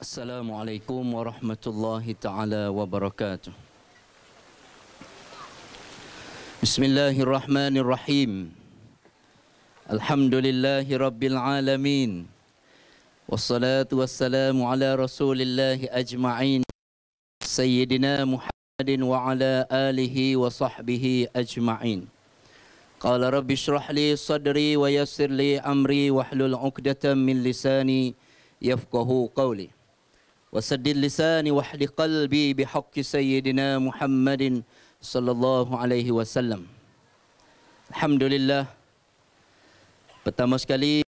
السلام عليكم ورحمة الله تعالى وبركاته بسم الله الرحمن الرحيم الحمد لله رب العالمين والصلاة والسلام على رسول الله أجمعين سيدنا محمد وعلى آله وصحبه أجمعين قال رب اشرح لي صدري ويسر لي أمري واحلل عقدة من لساني يفقه قولي وسدد lisani وحل قلبي بحق سيدنا محمد صلى الله عليه وسلم الحمد لله pertama sekali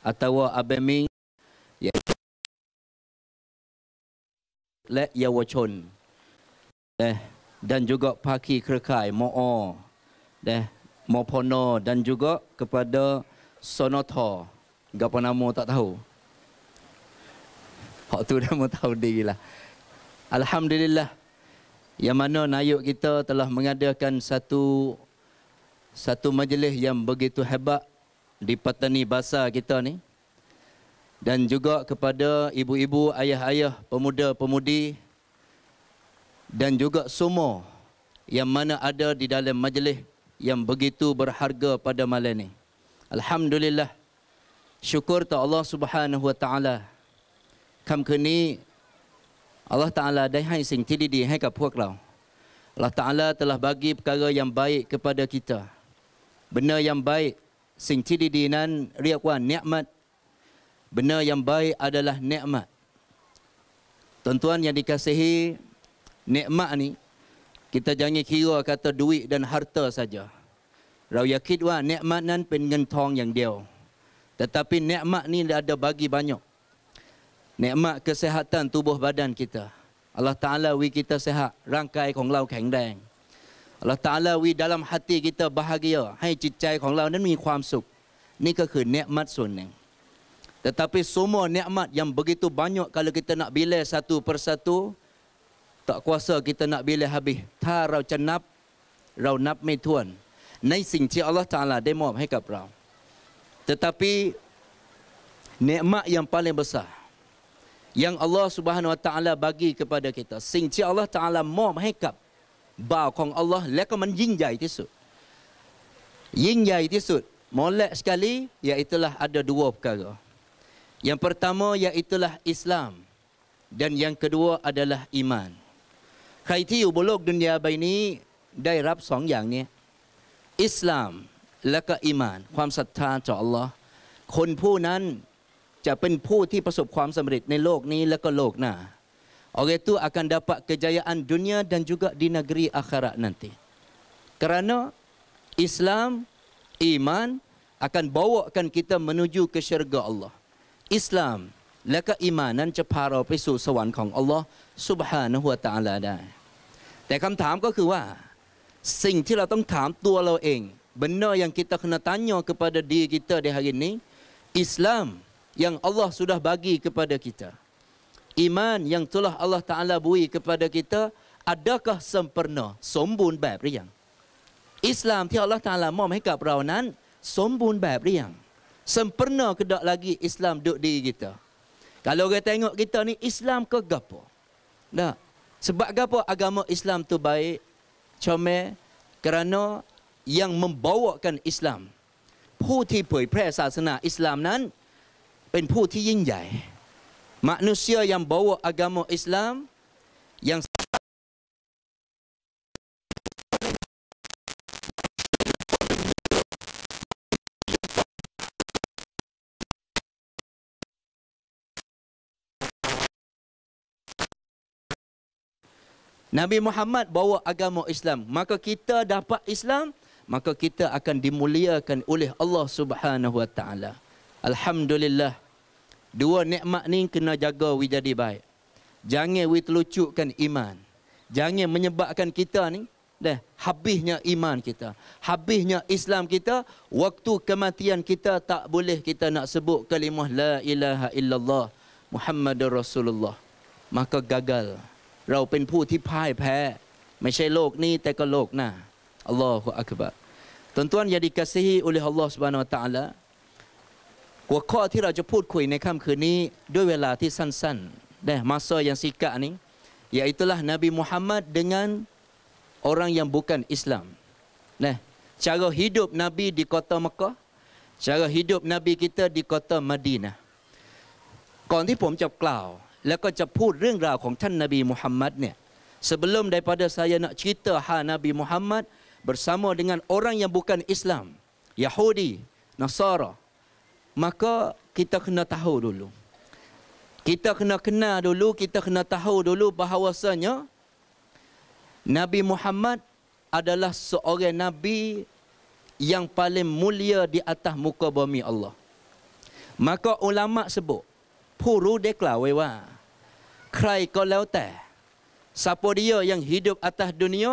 atau abemi ya le yawachon eh, dan juga paki kerkai mo'o. Eh, Mopono dan juga kepada Sonotho. Gapo nama tak tahu. Hak tu dah mau tahu diri lah. Alhamdulillah. Yang mana Nayuk kita telah mengadakan satu satu majlis yang begitu hebat di petani bahasa kita ni. Dan juga kepada ibu-ibu, ayah-ayah, pemuda-pemudi dan juga semua yang mana ada di dalam majlis yang begitu berharga pada malam ini. Alhamdulillah. Syukur ta Allah Subhanahu wa taala. Kam kini Allah taala dah hai sing tidi di hai ka puak lau. Allah taala telah bagi perkara yang baik kepada kita. Benda yang baik sing tidi di nan riak wa nikmat. Benda yang baik adalah nikmat. Tuan-tuan yang dikasihi nikmat ni kita jangan kira kata duit dan harta saja. Rau yakin wah nikmat nan pengen tong yang dia. Tetapi nikmat ni ada bagi banyak. Nikmat kesehatan tubuh badan kita. Allah Ta'ala wi kita sehat. Rangkai kong lau keng dang. Allah Ta'ala wi dalam hati kita bahagia. Hai cicai kong lau nan mi kuam suk. Ni ke ke nikmat sun ni. Tetapi semua nikmat yang begitu banyak kalau kita nak bila satu persatu tak kuasa kita nak bila habis. Ta rau cenap, rau nap mai tuan. Nai sing ti Allah Ta'ala demob hai kap rau. Tetapi, nikmat yang paling besar. Yang Allah Subhanahu Wa Ta'ala bagi kepada kita. Sing ti Allah Ta'ala mob hai kap. Ba kong Allah leka man jing jai tisut. Jing jai tisut. Molek sekali, iaitulah ada dua perkara. Yang pertama, iaitulah Islam. Dan yang kedua adalah iman. ใครที่อยู่บนโลกดุนยาใบนี้ได้รับสองอย่างนี้อิสลามและก็อิมาน ความศรัทธาต่ออัลลอฮ์คนผู้นั้นจะเป็นผู้ที่ประสบความสำเร็จในโลกนี้ และก็โลกหน้าโอเคตัวอาการดับ a กจาย a y a a n dunia dan juga di negeri akhirat ร a ะ t i Kerana Islam, i m a k a n bawakan a kita menuju ke syurga Allah. Islam และก็อิมานั้นจะพาเราไปสู่สวรรค์ของ Allah Subhanahu wa Taala ได้แต่คําถามก็คือว่าสิ่งที่เราต้องถามตัวเราเอง benar yang kita kena tanya kepada diri kita di hari ini Islam yang Allah sudah bagi kepada kita iman yang telah Allah Taala bui kepada kita adakah sempurna sombun bab riang Islam yang Allah Taala sempurna ke lagi Islam diri kita. kalau kita tengok kita ni Islam ke gapo nah sebab apa agama Islam tu baik? Comel kerana yang membawakan Islam. Puti pui presasana Islam nan pen puti yin jai. Manusia yang bawa agama Islam yang Nabi Muhammad bawa agama Islam. Maka kita dapat Islam, maka kita akan dimuliakan oleh Allah Subhanahu Wa Taala. Alhamdulillah. Dua nikmat ni kena jaga we jadi baik. Jangan we terlucukkan iman. Jangan menyebabkan kita ni deh habisnya iman kita. Habisnya Islam kita, waktu kematian kita tak boleh kita nak sebut kalimah la ilaha illallah Muhammadur Rasulullah. Maka gagal. เราเป็นผู้ที่พ่ายแพ้ ไม่ใช่โลกนี้แต่ก็โลกหน้าอัลลอฮฺอักบะต้นต้นยาดิกาซีอุลิฮัลลอฮฺสุบานอัตาละหัวข้อที่เราจะพูดคุยในค่ำคืนนี้ ด้วยเวลาที่สั้นๆได้มาซอยังสิกะนี้ y าอิ u ุล h ะนบีมุฮัมมัดด e n g a n orang yang bukan Islam. Nah, c ด r บนบีดิ Nabi di kota Mekah, c a ี a ิตนบี n อต i ร i t น di kota m a ก่อนที่ผมจะกล่าวแล้วก็จะพูดเรื่องราวของท่านนาบีมุฮัมมัดเนี่ย sebelum daripada saya nak cerita Nabi Muhammad bersama dengan orang yang bukan Islam Yahudi Nasara maka kita kena tahu dulu kita kena kenal dulu kita kena tahu dulu bahawasanya Nabi Muhammad adalah seorang nabi yang paling mulia di atas muka bumi Allah maka ulama sebut ผู้รู้ได้กล่าวไว้ว่าใครก็แล้วแต่ซาปดียยังฮิดุบอัตฮ์ดุนีย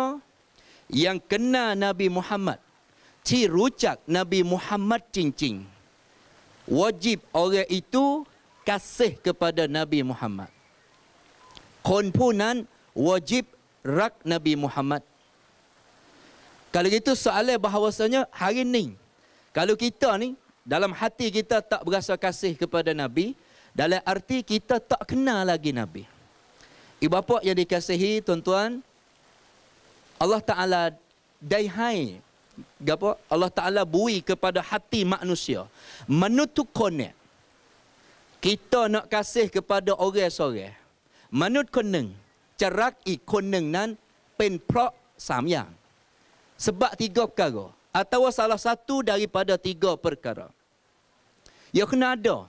ยังกันนานาบีมุฮัมมัดที่รู้จักนบีมุฮัมมัดจริงๆวจิบอะไรอิตุกัสเซกับดานบีมุฮัมมัดคนผู้นั้นวจิบรักนบีมุฮัมมัด Kalau gitu soalan bahawasanya hari ini. Kalau kita ni dalam hati kita tak berasa kasih kepada Nabi. Dalam arti kita tak kenal lagi Nabi. Ibu bapa yang dikasihi tuan-tuan, Allah Ta'ala dayhai Gapo Allah Taala bui kepada hati manusia menutuk kone kita nak kasih kepada orang seorang manut koneng cerak ik koneng nan pen pro sam yang sebab tiga perkara atau salah satu daripada tiga perkara yang kena ada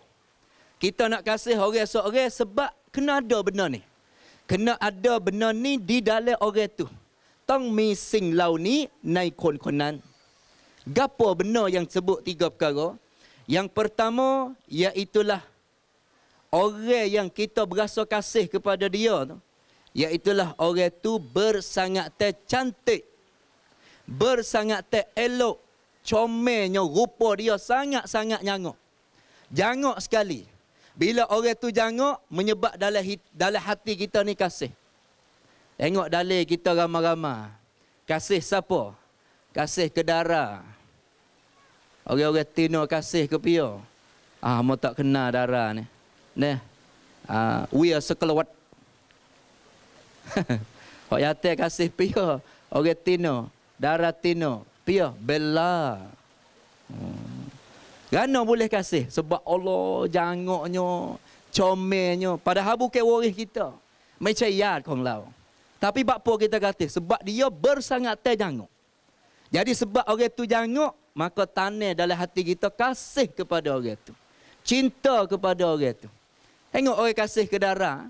kita nak kasih orang seorang sebab kena ada benda ni. Kena ada benda ni di dalam orang tu. Tong mi sing lau ni naik kon konan. Gapo benda yang sebut tiga perkara? Yang pertama iaitulah orang yang kita berasa kasih kepada dia tu. Iaitulah orang tu bersangat teh cantik. Bersangat teh elok. Comelnya rupa dia sangat-sangat nyangok. Jangok Jangok sekali. Bila orang tu jangok, menyebab dalam dalam hati kita ni kasih. Tengok dalil kita ramai-ramai. Kasih siapa? Kasih ke darah. Orang-orang tino kasih ke pio, Ah, mau tak kena darah ni. neh, Ah, we are sekelewat. Kok yate kasih pio, Orang tino, darah tino, pio bella. Hmm. Rana boleh kasih sebab Allah jangoknya, comelnya. Padahal bukan waris kita. Macam ya, kong lau. Tapi bakpo kita kata sebab dia bersangat terjanguk. Jadi sebab orang itu janguk, maka tanah dalam hati kita kasih kepada orang itu, Cinta kepada orang itu. Tengok orang kasih ke darah.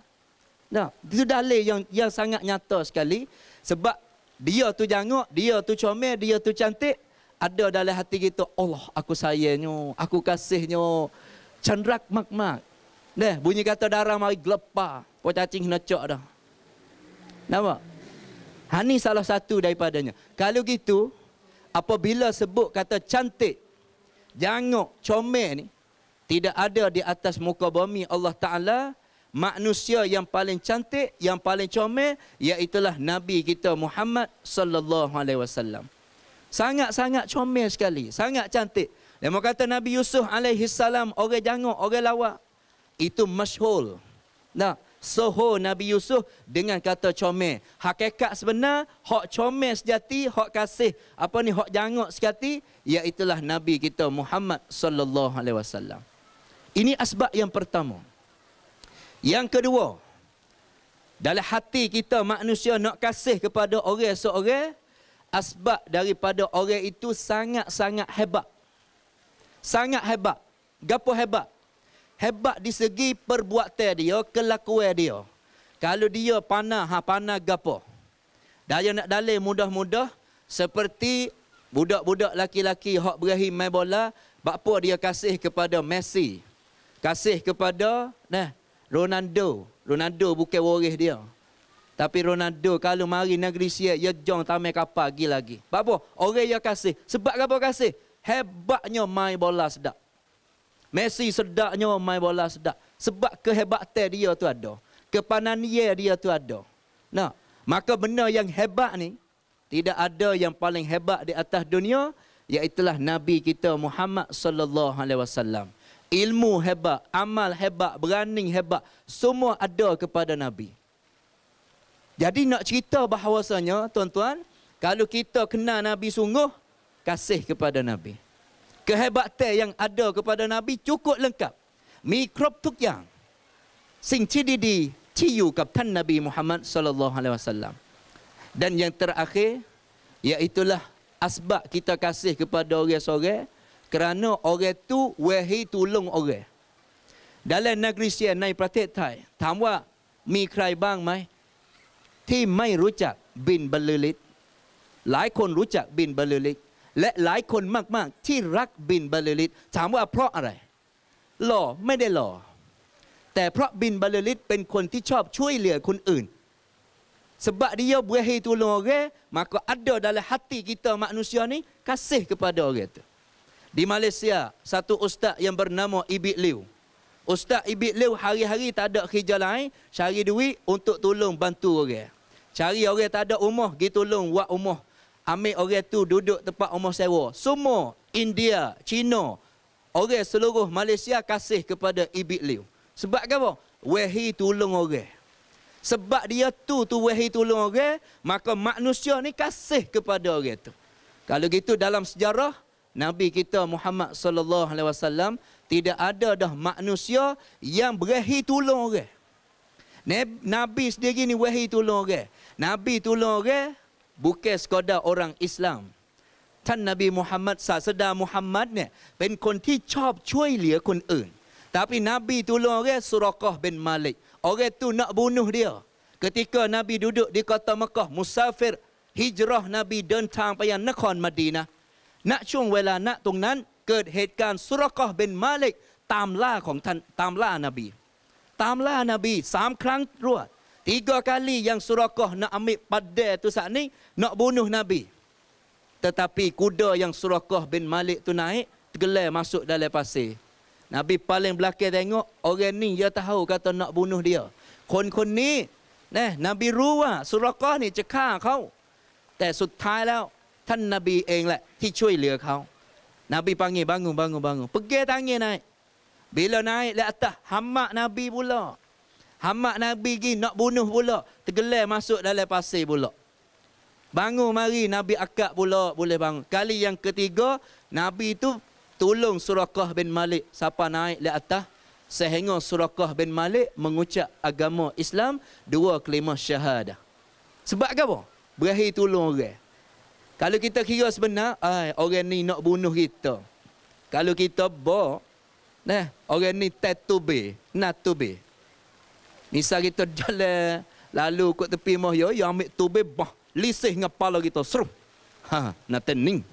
Nah, itu dalil yang yang sangat nyata sekali. Sebab dia tu janguk, dia tu comel, dia tu cantik, ada dalam hati kita, Allah aku sayangnya, aku kasihnya. Cendrak magma. Nah, bunyi kata darah mari gelepa. Pau cacing kena dah. Nama? Hani salah satu daripadanya. Kalau gitu, apabila sebut kata cantik, jangok, comel ni, tidak ada di atas muka bumi Allah Ta'ala, manusia yang paling cantik, yang paling comel, iaitulah Nabi kita Muhammad Sallallahu Alaihi Wasallam. Sangat-sangat comel sekali. Sangat cantik. Dia kata Nabi Yusuf alaihi salam orang jangok, orang lawak. Itu masyhul. Nah, Soho Nabi Yusuf dengan kata comel. Hakikat sebenar, hak comel sejati, hak kasih, apa ni, hak jangok sekati, iaitulah Nabi kita Muhammad sallallahu alaihi wasallam. Ini asbab yang pertama. Yang kedua, dalam hati kita manusia nak kasih kepada orang seorang, asbab daripada orang itu sangat-sangat hebat. Sangat hebat. Gapo hebat? Hebat di segi perbuatan dia, kelakuan dia. Kalau dia panah, ha panah gapo? Daya nak dalil mudah-mudah seperti budak-budak laki-laki hak berahi main bola, bapa dia kasih kepada Messi. Kasih kepada nah Ronaldo. Ronaldo bukan waris dia. Tapi Ronaldo kalau mari negeri siat, ia ya jom tamai kapal pergi lagi. Sebab apa? Orang yang kasih. Sebab apa kasih? Hebatnya main bola sedap. Messi sedapnya main bola sedap. Sebab kehebatan dia tu ada. Kepanan dia dia tu ada. Nah, maka benda yang hebat ni, tidak ada yang paling hebat di atas dunia, iaitulah Nabi kita Muhammad sallallahu alaihi wasallam. Ilmu hebat, amal hebat, berani hebat, semua ada kepada Nabi. Jadi nak cerita bahawasanya tuan-tuan, kalau kita kenal Nabi sungguh, kasih kepada Nabi. Kehebatan yang ada kepada Nabi cukup lengkap. Mikrob tuk yang sing cidi di ciu kapten Nabi Muhammad sallallahu alaihi wasallam. Dan yang terakhir iaitulah asbab kita kasih kepada orang-orang kerana orang tu wehi tolong orang. Dalam negeri Sian Nai Pratet Thai, tamwa mi krai bang mai? ที่ไม่รู้จักบินบรรลือฤทธิ์หลายคนรู้จักบินบรรลือฤทธิ์และหลายคนมากๆที่รักบินบรรลือฤทธิ์ถามว่าเพราะอะไร หล่อไม่ได้หล่อแต่เพราะบินบรรลือฤทธิ์เป็นคนที่ชอบช่วยเหลือคนอื่น Sebab dia buat itu orang, maka ada dalam hati kita manusia ni kasih kepada orang tu. Di Malaysia, satu ustaz yang bernama Ibit Liu. Ustaz Ibit Liu hari-hari tak ada kerja lain, cari duit untuk tolong bantu orang. Cari orang tak ada rumah, pergi tolong buat rumah. Ambil orang tu duduk tempat rumah sewa. Semua India, Cina, orang seluruh Malaysia kasih kepada Ibit Liu. Sebab apa? Wahi tolong orang. Sebab dia tu tu wehi tolong orang, maka manusia ni kasih kepada orang tu. Kalau gitu dalam sejarah, Nabi kita Muhammad sallallahu alaihi wasallam tidak ada dah manusia yang berahi tolong orang. Nabi sendiri ni wahi tolong orang. Nabi tolong orang okay? bukan sekadar orang Islam. ท่านนบีมุฮัมมัดศาสดามุฮัมมัดเนี่ยเป็นคนที่ชอบช่วยเหลือคนอื่นแต่พี่นบีตุลงเรสุรกอห์เป็นมาลิกโอเรตุนักบุนุห์เดียวกติกานบีดูดุดิกอตมะกอห์มุซาฟิรฮิจรอห์นบีเดินทางไปยังนครมดีนะณช่วงเวลาณตรงนั้นเกิดเหตุการณ์สุรกอห์เป็นมาลิกตามล่าของท่านตามล่านบีตามล่านบีสามครั้งรวด Tiga kali yang surakah nak ambil pada tu saat ni, nak bunuh Nabi. Tetapi kuda yang surakah bin Malik tu naik, tergelar masuk dalam pasir. Nabi paling belakang tengok, orang ni dia tahu kata nak bunuh dia. Kon-kon ni, nah, Nabi ruah surakah ni cekah kau. Tapi sud lah, tan Nabi eng lah, ti cuy lia kau. Nabi panggil, bangun, bangun, bangun. Pergi tangi naik. Bila naik, lihat atas, hamak Nabi pula. Hamak Nabi pergi nak bunuh pula. Tergelar masuk dalam pasir pula. Bangun mari Nabi Akak pula boleh bangun. Kali yang ketiga, Nabi itu tolong Surakah bin Malik. Siapa naik di atas? Sehingga Surakah bin Malik mengucap agama Islam dua kelima syahadah. Sebab apa? Berakhir tolong orang. Kalau kita kira sebenar, ay, orang ni nak bunuh kita. Kalau kita bawa, nah, orang ni tetubi, natubi. Misal kita jalan lalu ke tepi mah yo yo ambil tubih bah lisih dengan kepala kita seru. Ha, nak tening.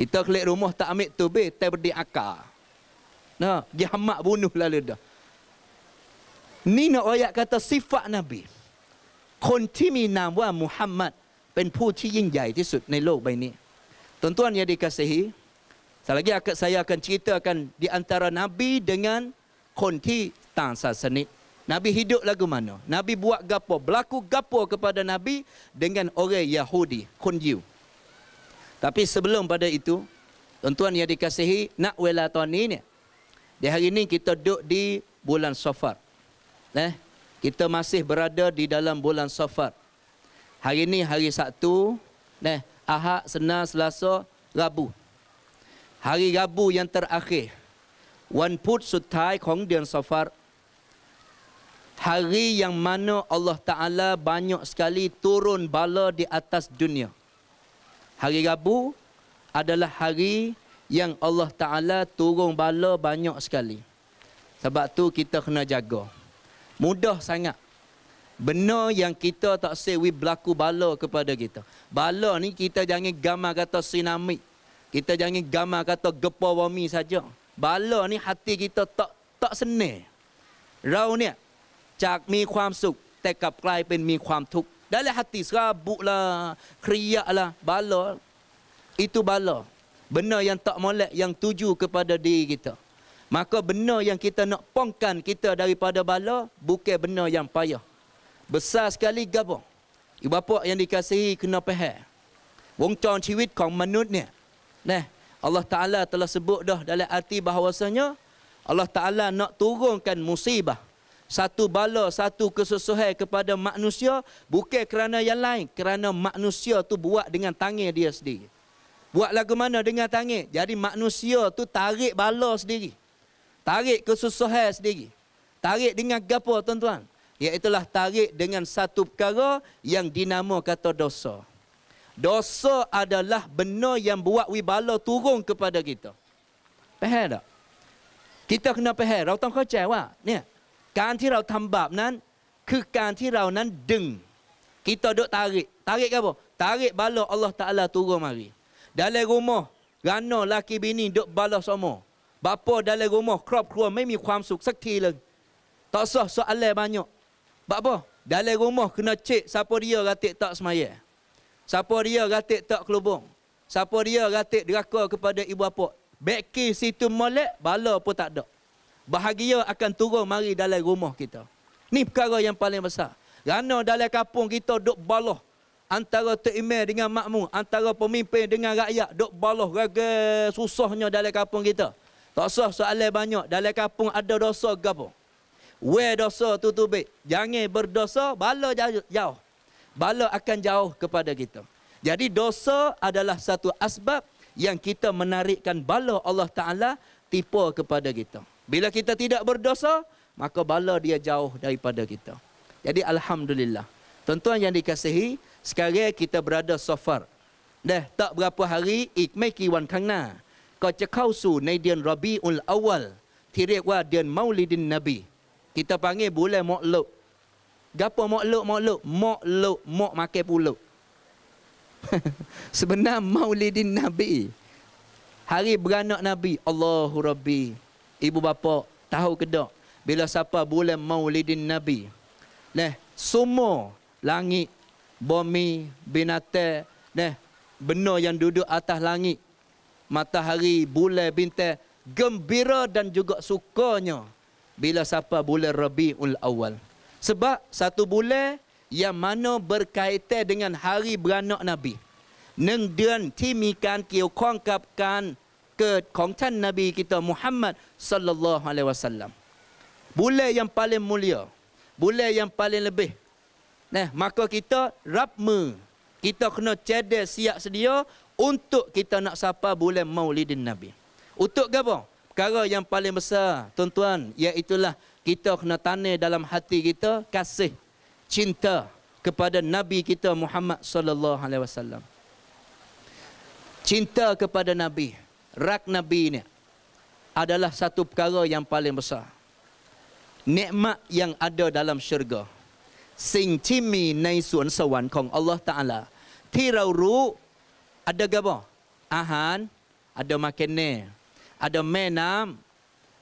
Kita kelik rumah tak ambil tubih tak berdi akar. Nah, dia hamak bunuh lalu dah. Ni nak ayat kata sifat Nabi. Kontimi nama Muhammad yang yang เป็นผู้ที่ยิ่งใหญ่ที่สุดในโลกใบนี้ตอนต้นยาดิกาเซฮีสลากิอากะซายากันชีเตอร์กันดิอันตารานบีดังนั้นคนที่ต่างศาสนา Nabi hidup lagu mana? Nabi buat gapo? Berlaku gapo kepada Nabi dengan orang Yahudi, Kunyu. Tapi sebelum pada itu, tuan-tuan yang dikasihi, nak wala tahun ini. Di hari ini kita duduk di bulan Safar. Eh, kita masih berada di dalam bulan Safar. Hari ini hari Sabtu, eh, Ahad, Senar, Selasa, Rabu. Hari Rabu yang terakhir. One put sutai kong dian Safar hari yang mana Allah Ta'ala banyak sekali turun bala di atas dunia. Hari Rabu adalah hari yang Allah Ta'ala turun bala banyak sekali. Sebab tu kita kena jaga. Mudah sangat. Benar yang kita tak sewi berlaku bala kepada kita. Bala ni kita jangan gambar kata sinami. Kita jangan gambar kata gempa saja. Bala ni hati kita tak tak senang. Rau จากมีความสุขแต่กลับกลายเป็นมีความทุกข์ดัลเลฮัตติสกาบุลาครียะละบาลออิตุบาลอ benda yang tak molek yang tuju kepada diri kita maka benda yang kita nak pongkan kita daripada bala bukan benda yang payah besar sekali gapo ibu bapa yang dikasihi kena faham wongcon ciwit kong manut ni nah Allah Taala telah sebut dah dalam arti bahawasanya Allah Taala nak turunkan musibah satu bala, satu kesusahan kepada manusia bukan kerana yang lain, kerana manusia tu buat dengan tangan dia sendiri. Buat lagu mana dengan tangan? Jadi manusia tu tarik bala sendiri. Tarik kesusahan sendiri. Tarik dengan gapo tuan-tuan? Iaitulah tarik dengan satu perkara yang dinama kata dosa. Dosa adalah benda yang buat wibala turun kepada kita. Faham tak? Kita kena faham. Rautan kocai, wah. Ni. การที่เราทําบาปนั้นคือการที่เรานั้นดึงกิตาดกตาริกตาริกครับผมตาริกบาลอัลลอฮ์ตะอัลลาตูรมาริดาเลกุมอรันนอลากีบินีดกบาลอสมอบาปอดาเลกุมอครอบครัวไม่มีความสุขสักทีเลยต่อสอสอัลเลบานยบาปอดาเลกุมอคือนชิซาปอริโอกาติตอสมาเยซาปอริโอกาติตอคลุบงซาปอริโอกาติดรักกอ kepada ibu bapa Beki situ molek, bala pun tak ada. Bahagia akan turun mari dalam rumah kita. Ini perkara yang paling besar. Kerana dalam kapung kita duk baloh antara Tok Imel dengan makmu, antara pemimpin dengan rakyat duk baloh raga susahnya dalam kapung kita. Tak usah soalan banyak, dalam kapung ada dosa ke apa? Where dosa tu tu baik. Jangan berdosa, bala jauh, jauh. Bala akan jauh kepada kita. Jadi dosa adalah satu asbab yang kita menarikkan bala Allah Ta'ala tipu kepada kita. Bila kita tidak berdosa, maka bala dia jauh daripada kita. Jadi Alhamdulillah. Tuan-tuan yang dikasihi, sekarang kita berada sofar. Dah tak berapa hari, ik meki wan kangna. Kau cekau su naidian rabi'ul awal. Tirik wa dian maulidin nabi. Kita panggil boleh mokluk. Gapa mokluk, mokluk? Mokluk, mok makai puluk. Sebenarnya maulidin nabi. Hari beranak nabi. Allahu rabbi ibu bapa tahu ke tak bila siapa bulan Maulidin Nabi. Neh, semua langit, bumi, binatang, neh, benda yang duduk atas langit, matahari, bulan, bintang gembira dan juga sukanya bila siapa bulan Rabiul Awal. Sebab satu bulan yang mana berkaitan dengan hari beranak Nabi. Neng dan timikan kiu kongkapkan เกิดของท่านนาบีกิตมุฮัมมัดสัลลัลลอฮุอะลัยฮิวะสัลลัมบุลเลยังพาเลมูลียบุลเลยังพาเลเบห์นะมักก็คิตรับมือ kita kena cedek siap sedia untuk kita nak sapa bulan Maulidin Nabi. Untuk ke apa? yang paling besar, tuan-tuan, iaitulah kita kena tanya dalam hati kita kasih cinta kepada Nabi kita Muhammad sallallahu alaihi wasallam. Cinta kepada Nabi rak Nabi ni adalah satu perkara yang paling besar. Nikmat yang ada dalam syurga. Sing timi nai suan sawan kong Allah Ta'ala. Ti rau ada gaba. Ahan, ada makin ni. Ada menam,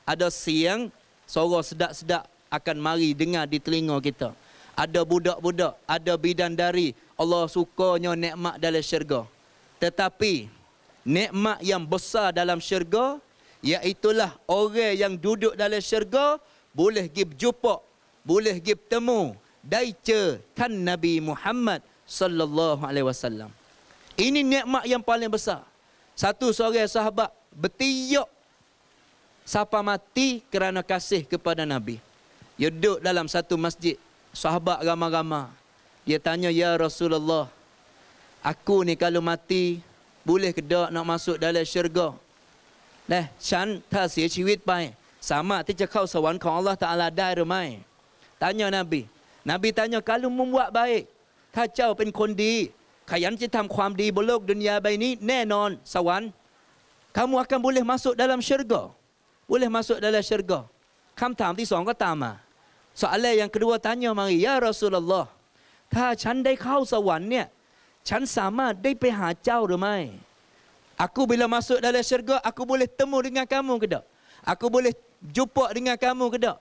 ada siang. Sorok sedak-sedak akan mari dengar di telinga kita. Ada budak-budak, ada bidan dari. Allah sukanya nekmat dalam syurga. Tetapi, nikmat yang besar dalam syurga iaitulah orang yang duduk dalam syurga boleh gib jumpa boleh gib temu daice kan nabi Muhammad sallallahu alaihi wasallam ini nikmat yang paling besar satu seorang sahabat bertiuk siapa mati kerana kasih kepada nabi dia duduk dalam satu masjid sahabat ramai-ramai dia tanya ya Rasulullah aku ni kalau mati boleh ke tak nak masuk dalam syurga นะฉันถ้าเสียชีวิตไปสามารถที่จะเข้าสวรรค์ของอัลลอฮฺตาลาได้หรือไม่ตายานบีนบีตายาการุมุมวะใบถ้าเจ้าเป็นคนดีขยันจะทำความดีบนโลกดุนยาใบนี้แน่นอนสวรรค์ kamu akan boleh masuk dalam syurga boleh masuk dalam syurga คำถามที่สองก็ตามมาสอนแรกยังกลัวตาญามาอยารัสุลลอฮ์ถ้าฉันได้เข้าสวรรค์เนี่ยฉันสามารถได้ไปหาเจ้าหรือไม่ aku bila masuk dalam syurga aku boleh temu dengan kamu ke tak aku boleh jumpa dengan kamu ke tak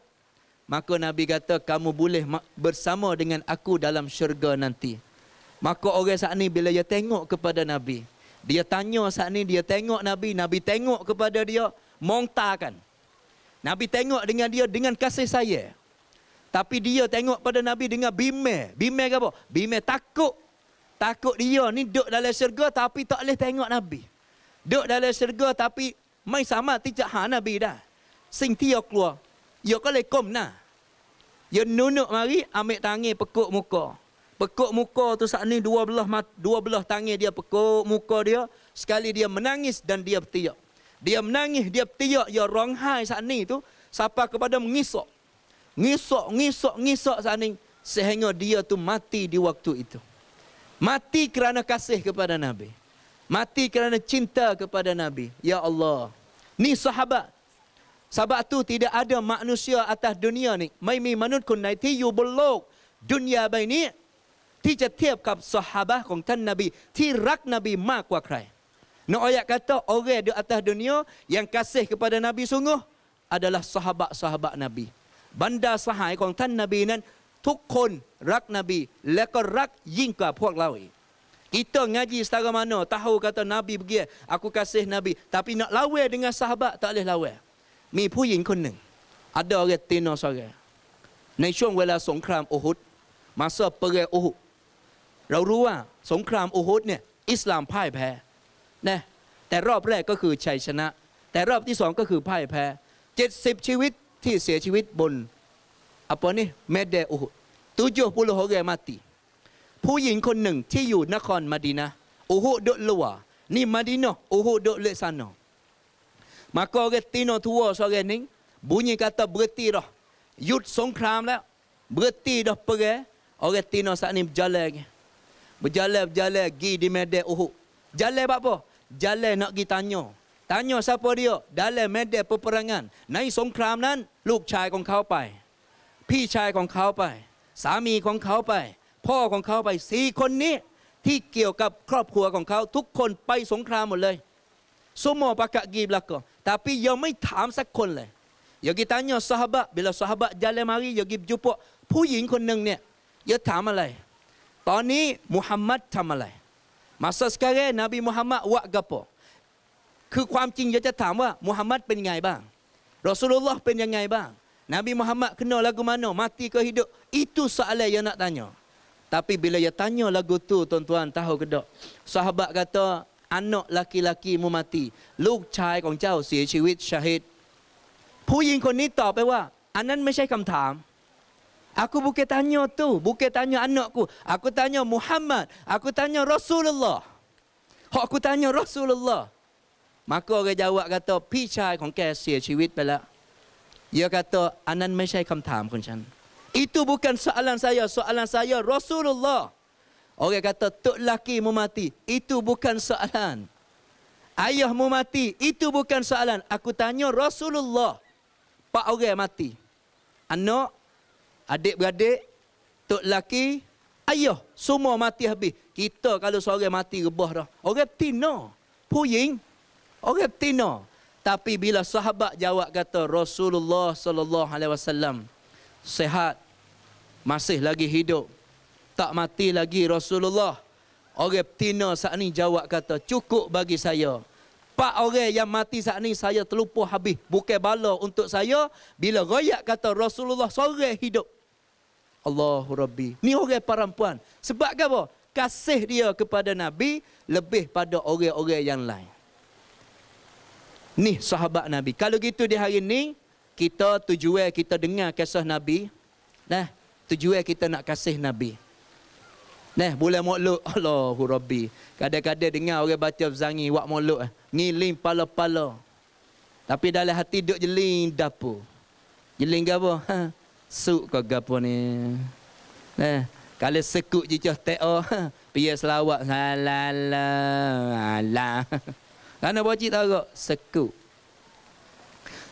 maka nabi kata kamu boleh bersama dengan aku dalam syurga nanti maka orang saat ni bila dia tengok kepada nabi dia tanya saat ni dia tengok nabi nabi tengok kepada dia mongtakan nabi tengok dengan dia dengan kasih saya. tapi dia tengok pada Nabi dengan bimbel. Bimbel ke apa? Bimbel takut takut dia ni duduk dalam syurga tapi tak boleh tengok Nabi. Duduk dalam syurga tapi mai sama tidak ha Nabi dah. Sing tiok keluar. Ya kalau kom nah. Ya nunuk mari ambil tangan pekuk muka. Pekuk muka tu saat ni dua belah, dua belah tangan dia pekuk muka dia. Sekali dia menangis dan dia bertiak. Dia menangis, dia bertiak. Ya ronghai saat ni tu. Sapa kepada mengisok. Ngisok, ngisok, ngisok saat ni. Sehingga dia tu mati di waktu itu. Mati kerana kasih kepada Nabi. Mati kerana cinta kepada Nabi. Ya Allah. Ni sahabat. Sahabat tu tidak ada manusia atas dunia ni. mai Maimi manun kun naiti yubuluk. Dunia ni, Ti tiap kap sahabat kong tan Nabi. Ti rak Nabi makwa krai. Nak ayat kata orang di atas dunia yang kasih kepada Nabi sungguh adalah sahabat-sahabat Nabi. Bandar sahai kong tan Nabi nan ทุกคนรักนบีและก็รักยิ่งกว่าพวกเราอีกอิตเงาจีสตากมานอตาหูกตนบีเกียอากูกาเซนบี แต่พี่นลาเวดึงสหบะตาเลลาเวมีผู้หญิงคนหนึ่งอัดเดอเรตินอสเกในช่วงเวลาสงครามโอฮุดมาเสบเปเรโอฮุเรารู้ว่าสงครามโอฮุดเนี่ย อิสลามพ่ายแพ้ นะ แต่รอบแรกก็คือชัยชนะ แต่รอบที่สองก็คือพ่ายแพ้เจ็ดสิบชีวิตที่เสียชีวิตบน apa ni medan Uhud 70 orang mati ผู้หญิงคนหนึ่งที่อยู่นครมาดีนาอูฮูดลัวนี่มาดีนาอูฮูดเลซานอมาก็เกตีโนทัวสเกนิงบุญิกาตาเบรตีรอหยุดสงครามแล้วเบรตีดอกเปรอเกตีโนสานิมจัลเลกบจัลเลบจัลเลกีดิเมเดอูฮูจัลเลบ้าปะจัลเลนักกีตานโยตานโยซาปอริโอดัลเลเมเดอเปรปรังงานในสงครามนั้นลูกชายของเขาไปพี่ชายของเขาไป สามีของเขาไป พ่อของเขาไปสี่คนนี้ที่เกี่ยวกับครอบครัวของเขาทุกคนไปสงครามหมดเลยสมอปากะกีบละก็่พี่ยังไม่ถามสักคนเลยอย่ากิตาเนี่ยสหบะเบล a สหบะจัลมารีอยากิบจุปะผู้หญิงคนหนึ่งเนี่ยอย่ถามอะไรตอนนี้มุฮัมมัดทำอะไรมาสักการะนบีมุฮัมมัดวะกะปะคือความจริงอยากจะถามว่ามุฮัมมัดเป็นไงบ้างรอสุลลอฮ์เป็นยังไงบ้าง Nabi Muhammad kenal lagu mana? Mati ke hidup? Itu soalan yang nak tanya. Tapi bila dia tanya lagu tu, tuan-tuan tahu ke tak? Sahabat kata, anak laki-laki mu mati. Luk cai kong jauh si ciwit syahid. Puyin kong ni tau, wa. Anan mesyai kam tham. Aku bukan tanya tu, bukan tanya anakku. Aku tanya Muhammad, aku tanya Rasulullah. Hak aku tanya Rasulullah. Maka orang jawab kata, pi cai kong kaya si ciwit pelak. Dia kata, Anan Mesyai kam tam kuncan. Itu bukan soalan saya. Soalan saya Rasulullah. Orang kata, Tok laki mu mati. Itu bukan soalan. Ayah mu mati. Itu bukan soalan. Aku tanya Rasulullah. Pak orang mati. Anak, adik-beradik, Tok laki, ayah. Semua mati habis. Kita kalau seorang mati rebah dah. Orang tina. Puying. Orang tina. Tapi bila sahabat jawab kata Rasulullah sallallahu alaihi wasallam sehat masih lagi hidup tak mati lagi Rasulullah. Orang betina saat ni jawab kata cukup bagi saya. Pak orang yang mati saat ni saya terlupa habis. Bukan bala untuk saya. Bila rakyat kata Rasulullah sore hidup. Allahu Rabbi. Ni orang perempuan. Sebab apa? Kasih dia kepada Nabi lebih pada orang-orang yang lain. Ni sahabat Nabi. Kalau gitu di hari ni, kita tujuan kita dengar kisah Nabi. Nah, tujuan kita nak kasih Nabi. Nah, boleh mukluk Allahu Rabbi. Kadang-kadang dengar orang baca zangi wak mukluk eh. Ngiling pala-pala. Tapi dalam hati duk jeling dapur. Jeling gapo? Ha. Suk ke gapo ni? Nah, kalau sekut je cah teo, oh, ha. piye selawat la. Ha. Ha. Kerana baca agak seku.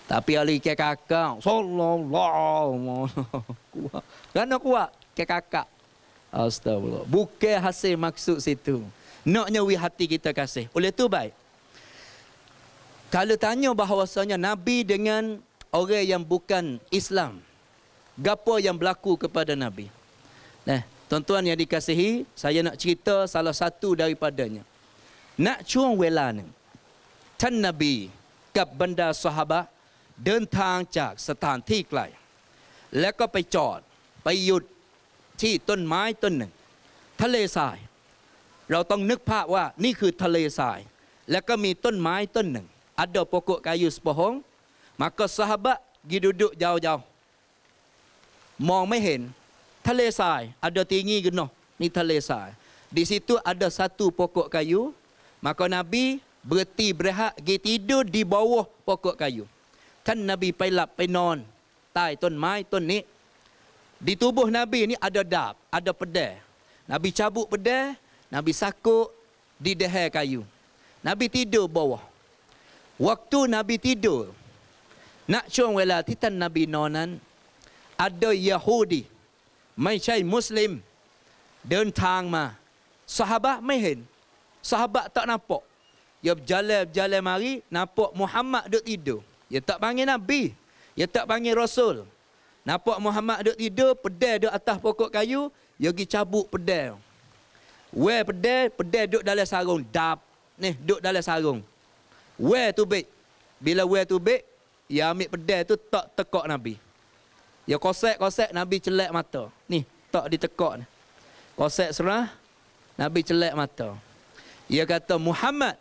Tapi oleh ke kakak, sallallahu kuat. Kerana kuat, ke kakak. Astagfirullah. Bukan hasil maksud situ. Naknya nyawi hati kita kasih. Oleh tu baik. Kalau tanya bahawasanya Nabi dengan orang yang bukan Islam. Gapa yang berlaku kepada Nabi. Nah, eh, tuan-tuan yang dikasihi, saya nak cerita salah satu daripadanya. Nak cuang welan ni. ่านนบีกับบรรดาสหบะเดินทางจากสถานที่ไกลแล้วก็ไปจอดไปหยุดที่ต้นไม้ต้นหนึ่ง ทะเลทราย เราต้องนึกภาพว่านี่คือทะเลทราย แล้วก็มีต้นไม้ต้นหนึ่งอัดดอปกุกายุสปะหงมาก็สหบะกิดุดุยาวยาวมองไม่เห็น ทะเลทรายอัดดตีงี้กันเนาะนี่ทะเลทรายดิสิตุอัดดอสัตุปกุกายุมาก็นบี berhenti berehat pergi tidur di bawah pokok kayu. Kan Nabi pailap penon tai ton mai ton ni. Di tubuh Nabi ni ada dab, ada pedah. Nabi cabut pedah, Nabi sakuk di deher kayu. Nabi tidur bawah. Waktu Nabi tidur, nak cun wala titan Nabi nonan, ada Yahudi, mai Muslim, dan tang ma. Sahabat mehen, sahabat tak nampak dia berjalan-jalan mari nampak Muhammad duduk tidur. Dia tak panggil Nabi. Dia tak panggil Rasul. Nampak Muhammad duduk tidur, pedai duduk atas pokok kayu, dia pergi cabut pedai. Weh pedai, pedai duduk dalam sarung. Dap. Ni, duduk dalam sarung. Weh tu baik. Bila weh tu baik, dia ambil pedai tu tak tekok Nabi. Dia kosek-kosek, Nabi celak mata. Ni, tak ditekok ni. Kosek serah, Nabi celak mata. Dia kata, Muhammad,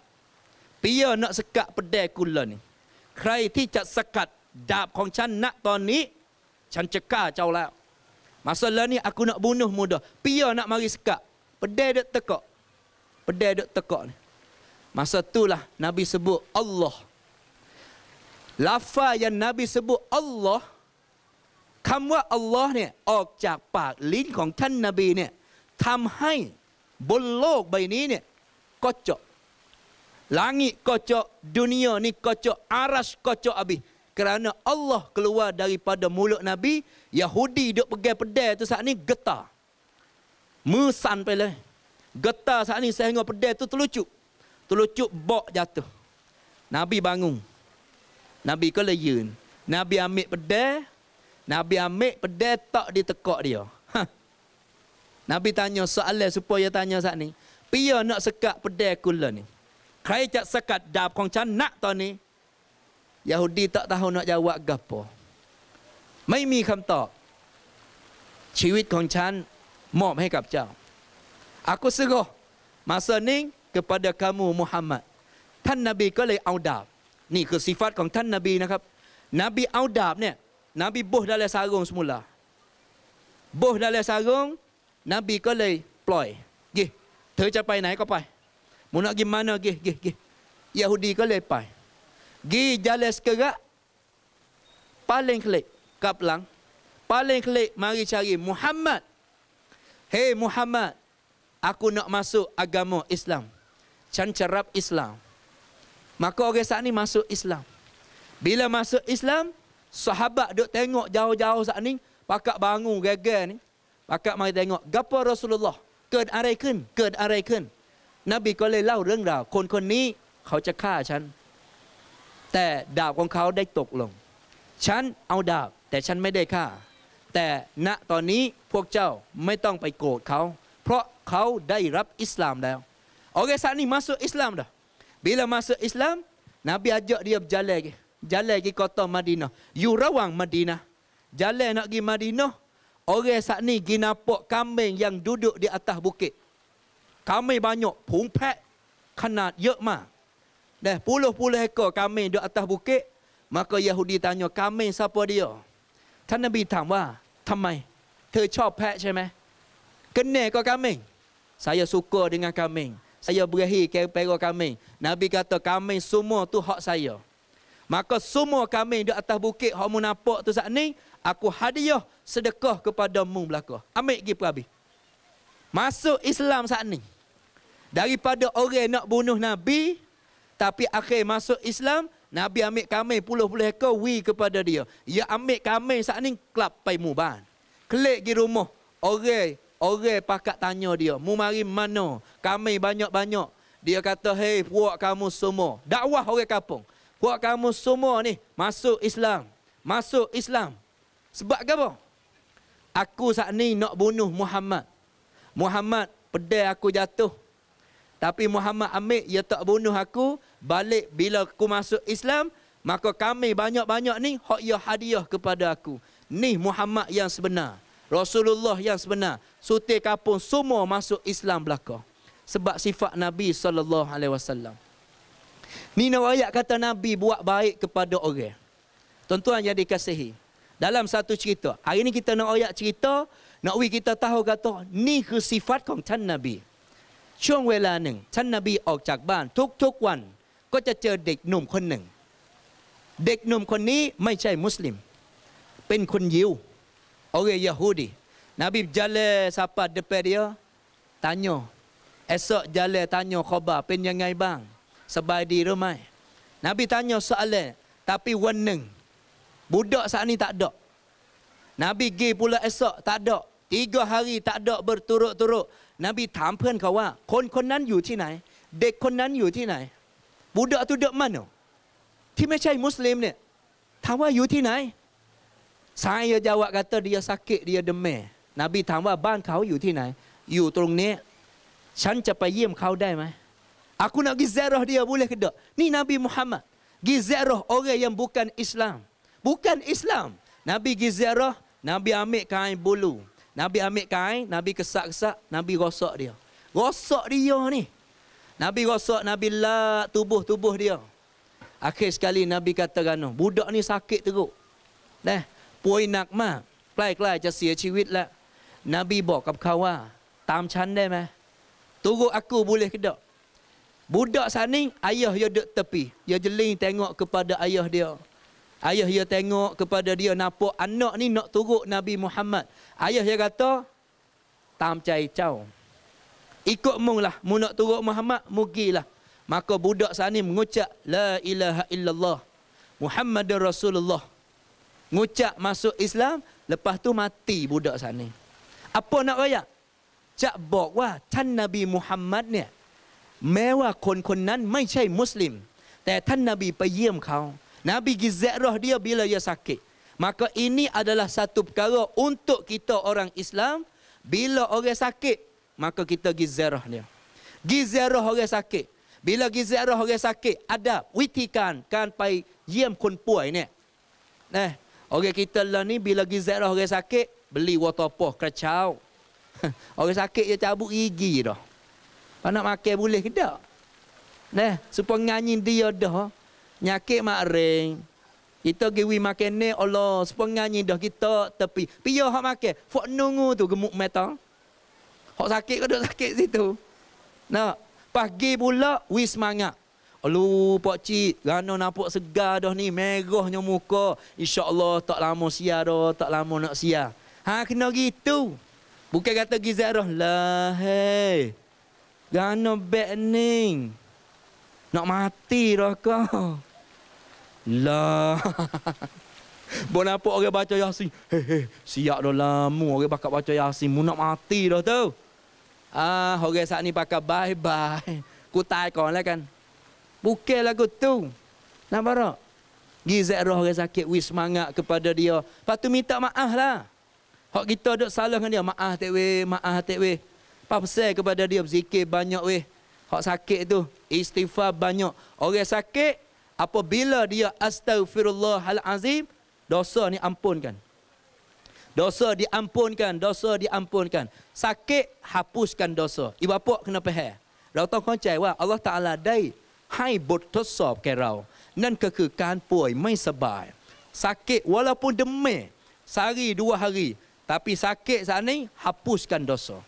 Pia nak sekat pedai kula ni. Kerai ti cak sekat dap kong chan nak ton ni. Chan ceka cau lah. Masalah ni aku nak bunuh muda. Pia nak mari sekat. Pedai dek tekak. Pedai dek tekak ni. Masa itulah Nabi sebut Allah. Lafaz yang Nabi sebut Allah. Kamu Allah ni. Ok cak pak lin kong chan Nabi ni. Tam hai. Bolok bayi ni ni. Kocok. Langit kocok, dunia ni kocok, aras kocok habis. Kerana Allah keluar daripada mulut Nabi, Yahudi duduk pegang pedai tu saat ni getar. Mesan pula. Getar saat ni sehingga pedai tu terlucuk. Terlucuk bok jatuh. Nabi bangun. Nabi kelayun. Nabi ambil pedai. Nabi ambil pedai tak ditekak dia. Ha. Nabi tanya soalan supaya tanya saat ni. Pia nak sekat pedai kula ni. ใครจะสกัดดาบของฉันณ ตอนนี้ยาฮูดีตะตาฮนะยาวะกัปโปไม่มีคำตอบชีวิตของฉันมอบให้กับเจ้าอากุ u r u h masaning kepada kamu Muhammad ท่านนบีก็เลยเอาดาบ นี่คือสิฟัตของท่านนบีนะครับนบีเอาดาบเนี่ยนบีบุฮดาเลซารงสมุลาบุฮดาเลซารงนบีก็เลยปล่อยยิเธอจะไปไหนก็ไป Mu nak pergi mana? Gih, gih, gih. Yahudi ke lepai. Gi jalan sekerak. Paling kelek. Kaplang. Paling kelek mari cari Muhammad. Hey Muhammad. Aku nak masuk agama Islam. Cancarap Islam. Maka orang saat ni masuk Islam. Bila masuk Islam. Sahabat duk tengok jauh-jauh saat ni. Pakat bangun gagal ni. Pakak mari tengok. Gapa Rasulullah? Ked araikun. Ked araikun. Ked araikun. นบีก็เลยเล่าเรื่องราวคนคนนี้ เขาจะฆ่าฉันแต่ดาบของเขาได้ตกลง ฉันเอาดาบ แต่ฉันไม่ได้ฆ่า แต่ณตอนนี้พวกเจ้าไม่ต้องไปโกรธเขา เพราะเขาได้รับอิสลามแล้วโอเคสานี่มาสู่อิสลามเด้อบิลมาสู่อิสลามนบีอาจจะเรียบจัลเลกจัลเลกิกอตอมาดีนะอยู่ระหว่างมาดีนะจัลเลนักกมาดีนะโอเคสานี่กินาปกคัมเบงยังดุดุดิอัตห์บุกิต kami banyak pung pet kanat yek ma dah puluh-puluh ekor kami di atas bukit maka yahudi tanya kami siapa dia Tan nabi tanya wa tamai te chop pet ใช่ไหม kena ke kami saya suka dengan kami saya berahi ke kami nabi kata kami semua tu hak saya maka semua kami di atas bukit hak mu tu saat ni aku hadiah sedekah kepada mu belaka ambil pergi perabi Masuk Islam saat ini daripada orang nak bunuh Nabi, tapi akhir masuk Islam, Nabi ambil kami puluh-puluh ekor wi kepada dia. Ya ambil kami saat ni kelab pai muban. Klik di rumah. Orang, orang pakat tanya dia. Mu mari mana? Kami banyak-banyak. Dia kata, hei puak kamu semua. Dakwah orang kapung, Puak kamu semua ni masuk Islam. Masuk Islam. Sebab ke apa? Aku saat ni nak bunuh Muhammad. Muhammad, pedai aku jatuh. Tapi Muhammad ambil ia ya tak bunuh aku. Balik bila aku masuk Islam. Maka kami banyak-banyak ni. Hak ia ya hadiah kepada aku. Ni Muhammad yang sebenar. Rasulullah yang sebenar. Sutir kapung semua masuk Islam belakang. Sebab sifat Nabi SAW. Ni nawayat kata Nabi buat baik kepada orang. Tuan-tuan yang dikasihi. Dalam satu cerita. Hari ni kita nak ayat cerita. Nak kita tahu kata. Ni kesifat kong Nabi. Nabi. ช่วงเวลาหนึ่งท่านนาบีออกจากบ้าน ทุกๆวันก็จะเจอเด็กหนุ่มคนหนึ่ง เด็กหนุ่มคนนี้ไม่ใช่มุสลิม เป็นคนยิวโอเคยะฮูดีนบีจะเลสบปะดเดเปเดียตานโยเอสโซจะเลตานโยขอบาเป็นยังไงบ้าง สบายดีหรือไม่นบีตานโยสอเลต่ปีวันหนึ่งบุด a k สาน t ni ด a k นบีกี b i pergi pula ด s o Tiga hari tak ada berturut-turut. Nabi tanya kawan kau, ah. kon-kon nan yu ti nai? Dek kon nan yu ti nai? Budak tu dek mana? Ti mecai muslim ni. Tawa yu ti nai? Saya jawab kata dia sakit, dia demeh. Nabi tanya bang kau mana? ti nai? Yu turung ni. Chan cha pa yim kau dai mai? Aku nak pergi ziarah dia boleh ke tak? Ni Nabi Muhammad. Pergi ziarah orang yang bukan Islam. Bukan Islam. Nabi pergi ziarah, Nabi ambil kain bulu. Nabi ambil kain, Nabi kesak-kesak, Nabi rosak dia. Rosak dia ni. Nabi rosak, Nabi lak tubuh-tubuh dia. Akhir sekali Nabi kata Rano, budak ni sakit teruk. Dah, poin nak ma, Kelai-kelai je siya ciwit lah. Nabi bawa kap kawa. Tam candai mah. Turut aku boleh ke tak? Budak sani, ayah dia duduk tepi. Dia jeling tengok kepada ayah dia. Ayah dia tengok kepada dia nampak anak ni nak turut Nabi Muhammad. Ayah dia kata, tam cai cau. Ikut mung lah, mu nak turut Muhammad, mugilah. Maka budak sana mengucap, La ilaha illallah, Muhammad Rasulullah. Mengucap masuk Islam, lepas tu mati budak sana. Apa nak raya? Cak bok wah, tan Nabi Muhammad ni, mewah kon-kon nan, mai cai Muslim. Tetapi Nabi pergi ke dia. Nabi pergi dia bila dia sakit. Maka ini adalah satu perkara untuk kita orang Islam. Bila orang sakit, maka kita pergi ziarah dia. Pergi orang sakit. Bila pergi ziarah orang sakit, ada witikan kan pai yem kun puai ni. Nah, orang kita lah ni bila pergi ziarah orang sakit, beli waterpoh kacau. orang sakit dia cabut gigi dah. Panak makan boleh ke tak? Nah, supaya nganyin dia dah nyakit mak ring. Kita pergi makan ni Allah sepengah dah kita tepi. Pia hak makan. Fak nunggu tu gemuk mata. Hak sakit ke duduk sakit situ. Nah, pagi pula wi semangat. Alu pak cik, rana nampak segar dah ni, merahnya muka. Allah tak lama sia dah, tak lama nak sia. Ha kena gitu. Bukan kata pergi zarah. Lah, hei. Rana bad ning. Nak mati dah kau. Lah. Bukan apa orang baca Yasin. Hei, hei, siap dah lama orang bakal baca Yasin. Mu nak mati dah tu. Ah, orang saat ni pakai bye-bye. Ku kau lah kan. Bukil lagu tu. Nampak tak? Gizek roh orang sakit, wis semangat kepada dia. Lepas tu minta maaf lah. Hak kita duk salah dengan dia. Maaf tak weh, maaf tak weh. Lepas kepada dia, Zikir banyak weh. Hak sakit tu, istighfar banyak. Orang sakit, apabila dia astagfirullahalazim dosa ni ampunkan dosa diampunkan dosa diampunkan sakit hapuskan dosa ibu bapa kena faham doktor kancai wah Allah taala dai hai bot sob ke rau nan ke ke kan puai mai sabai sakit walaupun demi sehari dua hari tapi sakit saat ni hapuskan dosa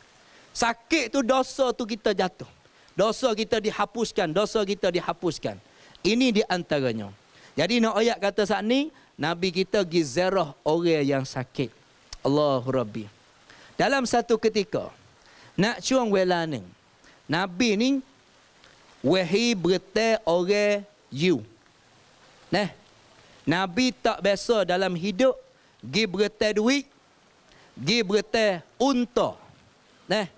sakit tu dosa tu kita jatuh dosa kita dihapuskan, dosa kita dihapuskan. Ini di antaranya. Jadi nak ayat kata saat ni, Nabi kita gizarah orang yang sakit. Allahu Rabbi. Dalam satu ketika, nak cuang wala ni, Nabi ni, wahi berita orang you. Nah, Nabi tak biasa dalam hidup, gi berita duit, gi berita unta. Nah,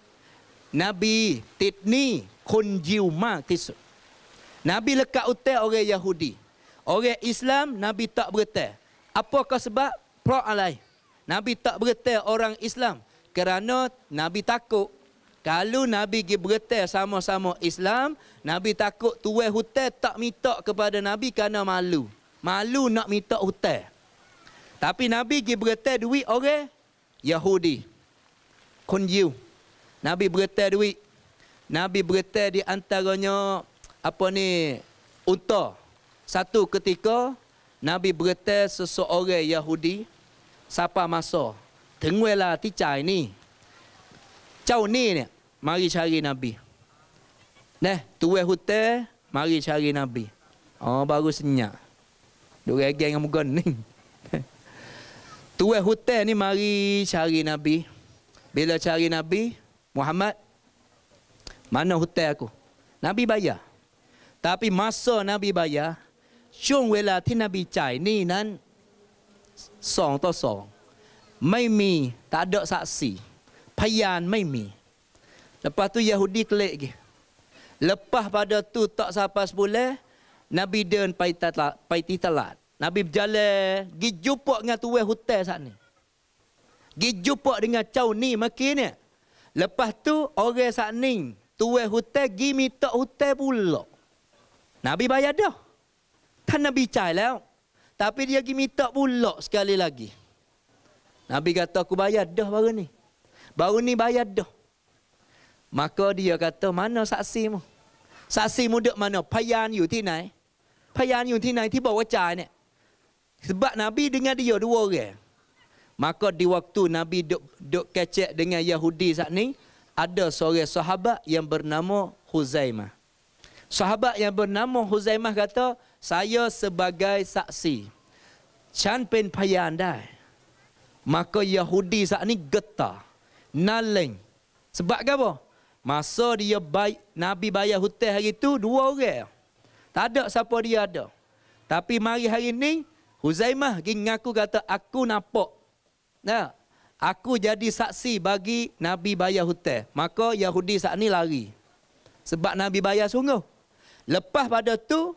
Nabi titni kun jiu mak tisut. Nabi lekat utai orang Yahudi. Orang Islam, Nabi tak beretai. Apakah sebab? Prok alai. Nabi tak beretai orang Islam. Kerana Nabi takut. Kalau Nabi pergi beretai sama-sama Islam, Nabi takut tuai hutai tak minta kepada Nabi kerana malu. Malu nak minta hutai. Tapi Nabi pergi beretai duit orang Yahudi. Kunyu. Nabi beretai duit. Nabi beretai di antaranya apa ni unta. Satu ketika Nabi beritahu seseorang Yahudi siapa masa tengwelah ticai ni. Cau ni ni mari cari Nabi. Neh, tuai hutan mari cari Nabi. Oh baru senyap. Duk geng dengan muka ni. Tuai hutan ni mari cari Nabi. Bila cari Nabi Muhammad mana hutan aku? Nabi bayar. Tapi masa Nabi bayar, cung wela ti Nabi cai ni nan, song to song. Mai mi, tak ada saksi. Payan mai mi. Lepas tu Yahudi kelek lagi. Lepas pada tu tak siapa sebulan, Nabi dan paiti telat. Nabi berjalan, pergi jumpa dengan tuan hotel saat ni. Pergi jumpa dengan caw ni makin ni. Lepas tu, orang saat ni, tuan hotel pergi minta hotel pula. Nabi bayar dah. Kan Nabi cai lah. Tapi dia pergi minta pula sekali lagi. Nabi kata aku bayar dah baru ni. Baru ni bayar dah. Maka dia kata mana saksi mu? Saksi mu dek mana? Payan you tinai. Payan you tinai tiba wajah ni. Sebab Nabi dengan dia dua orang. Maka di waktu Nabi duk, duk kecek dengan Yahudi saat ni. Ada seorang sahabat yang bernama Huzaimah. Sahabat yang bernama Huzaimah kata, saya sebagai saksi. Chan pen payan dai. Maka Yahudi saat ni getah. Naling. Sebab ke apa? Masa dia bay, Nabi bayar hutang hari tu, dua orang. Tak ada siapa dia ada. Tapi mari hari ni, Huzaimah pergi ngaku kata, aku nampak. Nah, aku jadi saksi bagi Nabi bayar hutang. Maka Yahudi saat ni lari. Sebab Nabi bayar sungguh. Lepas pada tu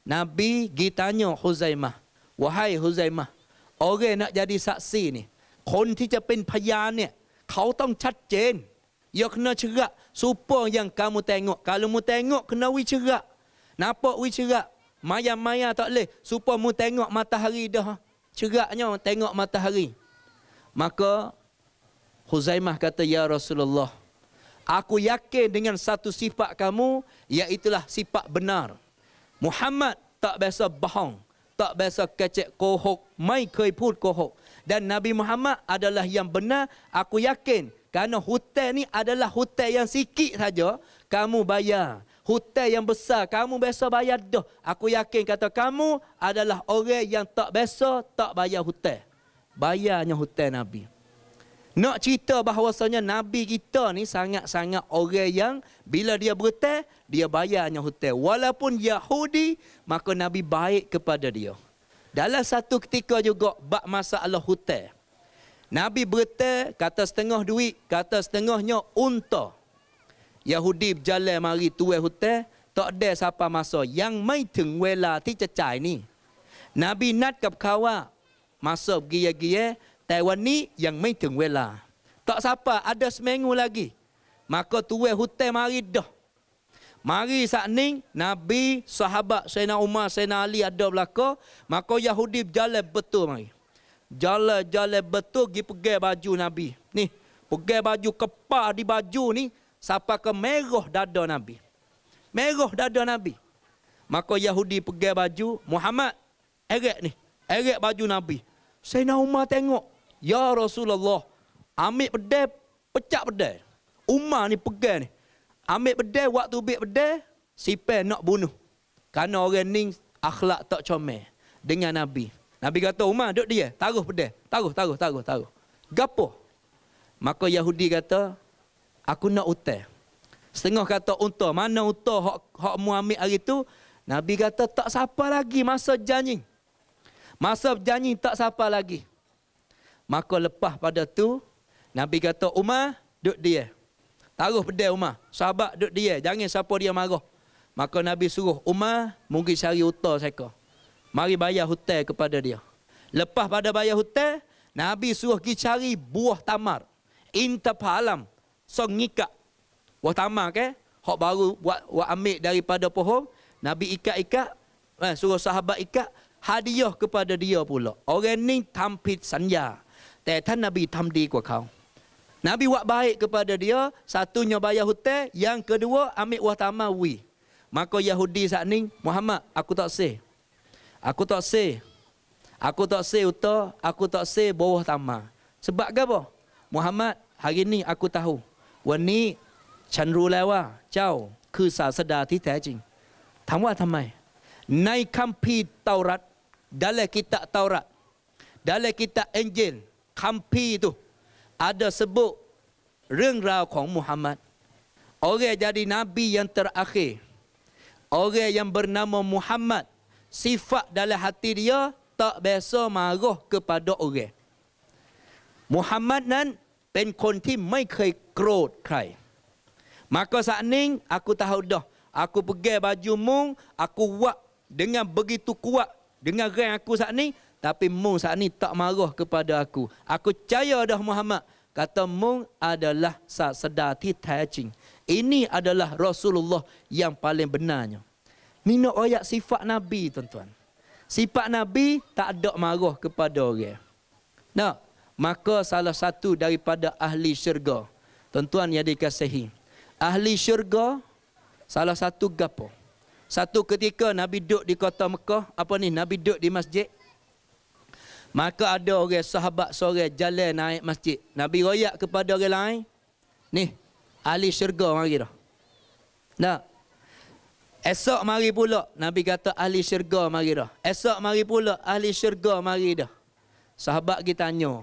Nabi pergi tanya Huzaimah. Wahai Huzaimah. Orang nak jadi saksi ni. Kon ti je pen payan ni. Kau tong cat jen. Ya kena cerak. Supa yang kamu tengok. Kalau mu tengok kena wi cerak. Nampak wi cerak. Maya-maya tak boleh. Supa mu tengok matahari dah. Ceraknya tengok matahari. Maka Huzaimah kata Ya Rasulullah. Aku yakin dengan satu sifat kamu Iaitulah sifat benar Muhammad tak biasa bohong Tak biasa kecek kohok Mai kei put kohok Dan Nabi Muhammad adalah yang benar Aku yakin Kerana hotel ni adalah hotel yang sikit saja Kamu bayar Hotel yang besar Kamu biasa bayar dah Aku yakin kata kamu adalah orang yang tak biasa Tak bayar hotel Bayarnya hotel Nabi nak cerita bahawasanya Nabi kita ni sangat-sangat orang yang bila dia berhutang, dia bayarnya hutang. Walaupun Yahudi, maka Nabi baik kepada dia. Dalam satu ketika juga, bak masalah hutang. Nabi berhutang, kata setengah duit, kata setengahnya unta. Yahudi berjalan mari tuai hutang, tak ada siapa masa. Yang maiteng wela ti cecai ni. Nabi nak kap kawa, masa pergi-gia, Taiwan ni yang main wela. Tak siapa, ada seminggu lagi. Maka tuwe hutan mari dah. Mari saat ni, Nabi, sahabat Sayyidina Umar, Sayyidina Ali ada belakang. Maka Yahudi jalan betul mari. Jalan-jalan betul pergi pegang baju Nabi. Ni, pegang baju kepah di baju ni, siapa ke merah dada Nabi. Merah dada Nabi. Maka Yahudi pegang baju, Muhammad, erik ni. Erik baju Nabi. Sayyidina Umar tengok, Ya Rasulullah, ambil pedai, pecah pedai. Umar ni pegang ni. Ambil pedai, waktu ambil pedai, sipir nak bunuh. Kerana orang ni akhlak tak comel dengan Nabi. Nabi kata, Umar duduk dia, taruh pedai. Taruh, taruh, taruh, taruh. Gapo? Maka Yahudi kata, aku nak utai. Setengah kata unta, mana unta hak hak mu ambil hari tu? Nabi kata tak siapa lagi masa janji. Masa janji tak siapa lagi. Maka lepas pada tu Nabi kata Umar duduk dia. Taruh pedai Umar. Sahabat duduk dia. Jangan siapa dia marah. Maka Nabi suruh Umar mungkin cari hutan saya. Mari bayar hutan kepada dia. Lepas pada bayar hutan, Nabi suruh pergi cari buah tamar. Intapalam. So ngikat. Buah tamar ke? Kan? Hok baru buat, buat ambil daripada pohon. Nabi ikat-ikat. Eh, suruh sahabat ikat. Hadiah kepada dia pula. Orang ni tampil sanjar. Tapi tan Nabi tam di kau. Nabi buat baik kepada dia, satunya bayar hutang, yang kedua ambil wah tamawi. Maka Yahudi saat ni, Muhammad, aku tak say. Aku tak say. Aku tak say uta, aku tak say bawah tamah. Sebab ke apa? Muhammad, hari ini aku tahu. Wan ni, canru lewa, jauh, ke sasada ti tajing. Tamwa tamai. Naik kampi Taurat, dalam kitab Taurat, dalam kitab Injil, คัมภีร์ตุอาดะสบุเรื่องราวของมุฮัมมัดโอเคจะดีนับบียันตรอัคีโอเคยังบรนามมุฮัมมัดสิฟะดัลฮัติดียตะเบซอมาโก้ kepada โอเคมุฮัมมัดนั้นเป็นคนที่ไม่เคยโกรธใครมากสานิงอากูทาวดอ Aku pegang baju mung, aku wak dengan begitu kuat dengan gerai aku saat ni, tapi Mung saat ini tak marah kepada aku. Aku caya dah Muhammad. Kata Mung adalah sedati tajing. Ini adalah Rasulullah yang paling benarnya. Minum ayat sifat Nabi tuan-tuan. Sifat Nabi tak ada marah kepada orang. Nah, maka salah satu daripada ahli syurga. Tuan-tuan yang dikasihi. Ahli syurga salah satu gapo. Satu ketika Nabi duduk di kota Mekah. Apa ni? Nabi duduk di masjid. Maka ada orang sahabat seorang jalan naik masjid. Nabi royak kepada orang lain. Ni, ahli syurga mari dah. Nah. Esok mari pula. Nabi kata ahli syurga mari dah. Esok mari pula ahli syurga mari dah. Sahabat kita tanya.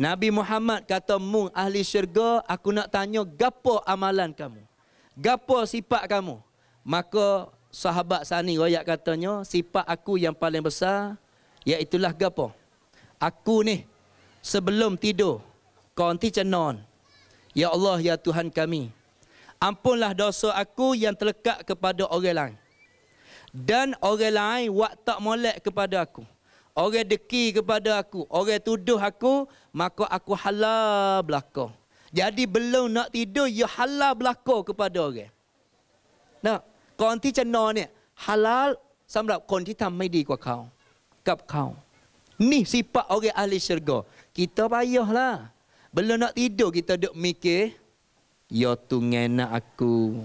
Nabi Muhammad kata, mu ahli syurga, aku nak tanya gapo amalan kamu? Gapo sifat kamu? Maka sahabat sani royak katanya, sifat aku yang paling besar, Iaitulah gapo? Aku ni sebelum tidur kau nanti cenon. Ya Allah ya Tuhan kami. Ampunlah dosa aku yang terlekat kepada orang lain. Dan orang lain wak tak molek kepada aku. Orang deki kepada aku, orang tuduh aku, maka aku halal belako. Jadi belum nak tidur ya halal belako kepada orang. Nah, kau nanti cenon ni halal sambil kau nanti tak baik kau cakap kau. Ni sifat orang ahli syurga. Kita payahlah. Belum nak tidur kita duk mikir. Ya tu ngena aku.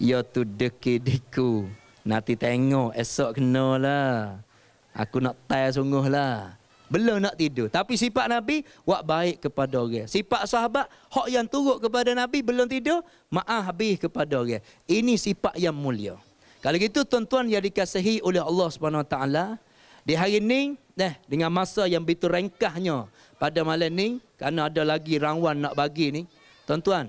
Ya tu dekidiku. Nanti tengok esok kena lah. Aku nak tayar sungguh lah. Belum nak tidur. Tapi sifat Nabi, wak baik kepada orang. Sifat sahabat, hak yang turut kepada Nabi belum tidur, maaf habis kepada orang. Ini sifat yang mulia. Kalau gitu tuan-tuan yang dikasihi oleh Allah swt Wa di hari ini, eh, dengan masa yang begitu rengkahnya pada malam ini, kerana ada lagi rawan nak bagi ini, tuan-tuan,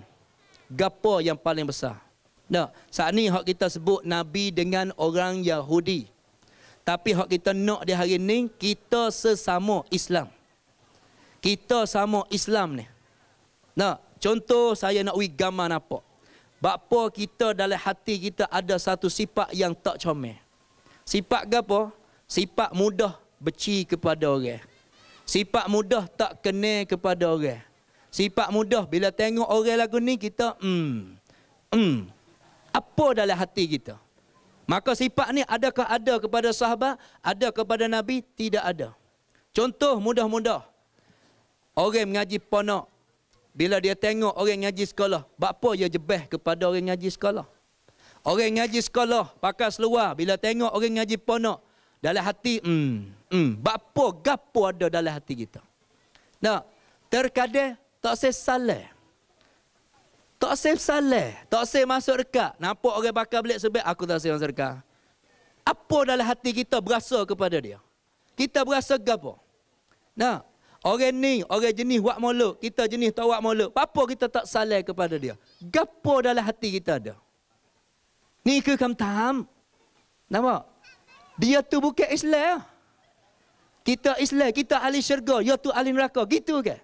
gapo yang paling besar? Nah, saat ini hak kita sebut Nabi dengan orang Yahudi. Tapi hak kita nak di hari ini, kita sesama Islam. Kita sama Islam ni. Nah, contoh saya nak ui gambar apa? Bapa kita dalam hati kita ada satu sifat yang tak comel. Sifat ke apa? sifat mudah beci kepada orang. Sifat mudah tak kena kepada orang. Sifat mudah bila tengok orang lagu ni kita hmm hmm apa dalam hati kita? Maka sifat ni adakah ada kepada sahabat? Ada kepada Nabi? Tidak ada. Contoh mudah-mudah. Orang mengaji ponok. Bila dia tengok orang mengaji sekolah. Bapa dia jebeh kepada orang mengaji sekolah. Orang mengaji sekolah pakai seluar. Bila tengok orang mengaji ponok. Dalam hati, hmm, hmm, bapa gapo ada dalam hati kita. Nah, terkadang tak saya salah. Tak saya salah, tak saya masuk dekat. Nampak orang bakar belik sebab aku tak saya masuk dekat. Apa dalam hati kita berasa kepada dia? Kita berasa gapo? Nah, orang ni, orang jenis wak molok, kita jenis tak wak molok. Apa kita tak salah kepada dia? Gapo dalam hati kita ada? Ni ke kam tam? Nampak? Dia tu bukan Islam. Kita Islam, kita ahli syurga, dia tu ahli neraka. Gitu ke?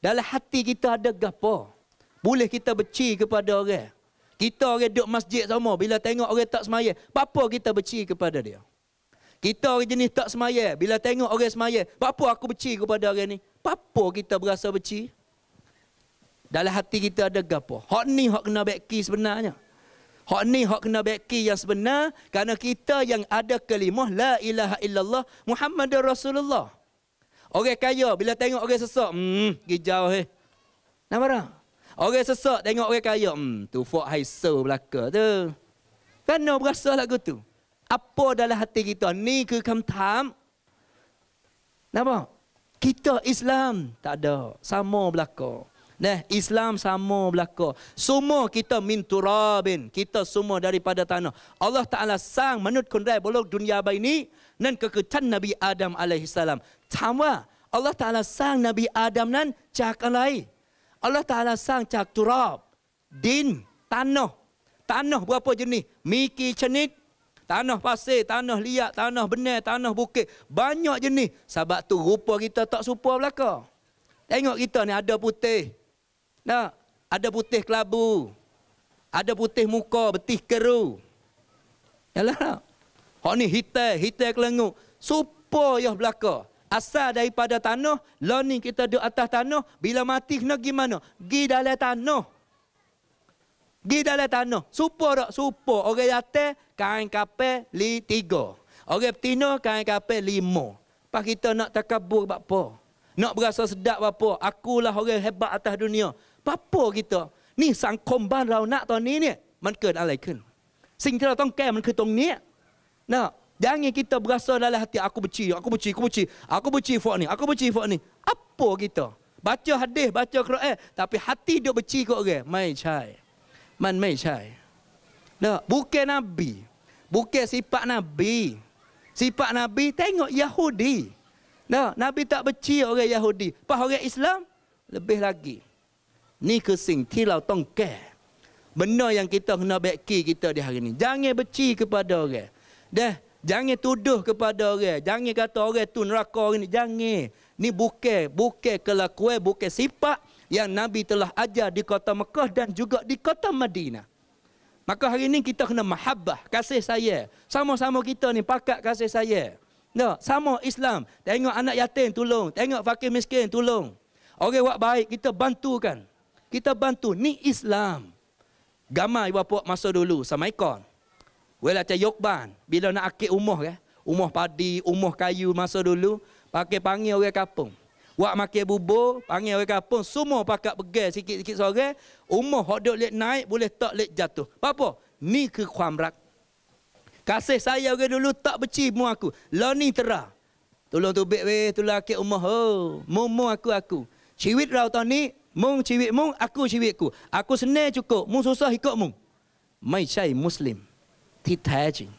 Dalam hati kita ada gapo? Boleh kita beci kepada orang? Kita orang duduk masjid sama, bila tengok orang tak semaya, apa kita beci kepada dia? Kita orang jenis tak semaya, bila tengok orang semaya, apa aku beci kepada orang ni? Apa kita berasa beci? Dalam hati kita ada gapo? Hak ni hak kena beki sebenarnya. Hak ni hak kena beki yang sebenar kerana kita yang ada kalimah la ilaha illallah Muhammadur Rasulullah. Orang kaya bila tengok orang sesak, hmm, gijau he. Eh. Nak marah. Orang sesak tengok orang kaya, hmm, tu fuk haiso belaka tu. Kan berasa lagu tu. Apa dalam hati kita? Ni ke kam tam? Nampak? Kita Islam tak ada. Sama belakang. Nah, Islam sama berlaku. Semua kita min turabin. Kita semua daripada tanah. Allah Ta'ala sang menurut kundai bolok dunia bayi ni. Nen kekecan Nabi Adam AS. Sama. Allah Ta'ala sang Nabi Adam nan cak alai. Allah Ta'ala sang cak turab. Din. Tanah. Tanah berapa jenis? Miki cenit. Tanah pasir, tanah liat, tanah benar, tanah bukit. Banyak jenis. Sebab tu rupa kita tak supa belakang. Tengok kita ni ada putih. Nah, ada putih kelabu. Ada putih muka, betih keru. Yalah tak? Hak ni hitai, hitai kelengu. Supo yah belaka. Asal daripada tanah, lah kita duduk atas tanah, bila mati kena pergi mana? Gi dalam tanah. Gi dalam tanah. Supa tak? Supa. Orang yate, kain kapal, li tiga. Orang petina, kain kapal, lima. Pas kita nak takabur, apa? Nak berasa sedap, apa? Akulah orang hebat atas dunia. ปับปัวกิตัวนี่สังคมบ้านเราณตอนนี้เนี่ยมันเกิดอะไรขึ้นสิ่งที่เราต้องแก้มันคือตรงนี้นะยังไงกิตัวกระสอดละหัตถ์อักุบชีอักุบชีอักุบชีอักุบชีฟอนี่อักุบชีฟอนี่อับปัวกิตัวบัจจ์ฮัดดีบัจจ์ครอเอแต่หัตถ์ดูบชีก็เกไม่ใช่มันไม่ใช่นะบุกเกนบีบุกเกสิปะนบีสิปะนบีเต็งก์ยาฮูดีนะนบีตักบชีโอเกยาฮูดีพะโอเกอิสลาม lebih lagi. Ni ke sing ti lau tong ke. Benda yang kita kena beki kita di hari ni. Jangan beci kepada orang. Dah, jangan tuduh kepada orang. Jangan kata orang tu neraka orang ni. Jangan. Ni bukan bukan kelakuan, bukan sifat yang Nabi telah ajar di kota Mekah dan juga di kota Madinah. Maka hari ini kita kena mahabbah, kasih saya. Sama-sama kita ni pakat kasih saya. No, sama Islam. Tengok anak yatim tolong, tengok fakir miskin tolong. Orang okay, buat baik kita bantukan. kan kita bantu ni Islam. Gama ibu bapa masa dulu sama ikon. Wala ca yokban bila nak akik umah ke, eh? umah padi, umah kayu masa dulu pakai panggil orang kampung. Wak makan bubur, panggil orang kampung semua pakak begal sikit-sikit sore, umah hodok let naik boleh tak let jatuh. Apa? Ni ke kuam rak. Kasih saya orang dulu tak beci mu aku. Lah ni terang. Tolong tubik weh, tolong akik umah. Oh, mu aku aku. Ciwit rau tahun ni, Mung ciwik mung, aku ciwik ku. Aku senang cukup, mung susah ikut mung. Mai cai muslim. Titaji.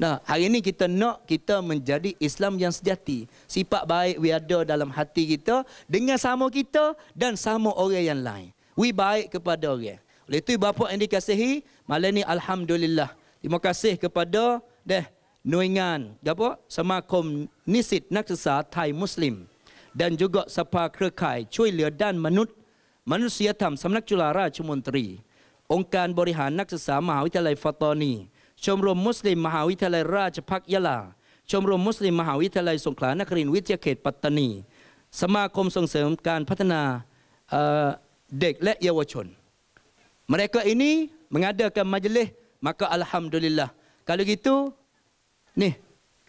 Nah, hari ini kita nak kita menjadi Islam yang sejati. Sifat baik we ada dalam hati kita dengan sama kita dan sama orang yang lain. We baik kepada orang. Oleh itu bapa yang dikasihi, malam ini alhamdulillah. Terima kasih kepada deh Nuingan, apa? Semakom Nisit Naksasa Thai Muslim dan juga Sapa Kerkai leh dan Menut มนุษยธรรมสำนักจุฬาราชมนตรีองค์การบริหารนักศึกษามหาวิทยาลัยฟอตอนีชมรมมุสลิมมหาวิทยาลัยราชพักยะลาชมรมมุสลิมมหาวิทยาลัยสงขลานครินทร์วิทยาเขตปัตตานีสมาคมส่งเสริมการพัฒนาเ,เด็กและเยาวชนมรคอินี้ mengadakan majlis maka alhamdulillah kalau gitu ni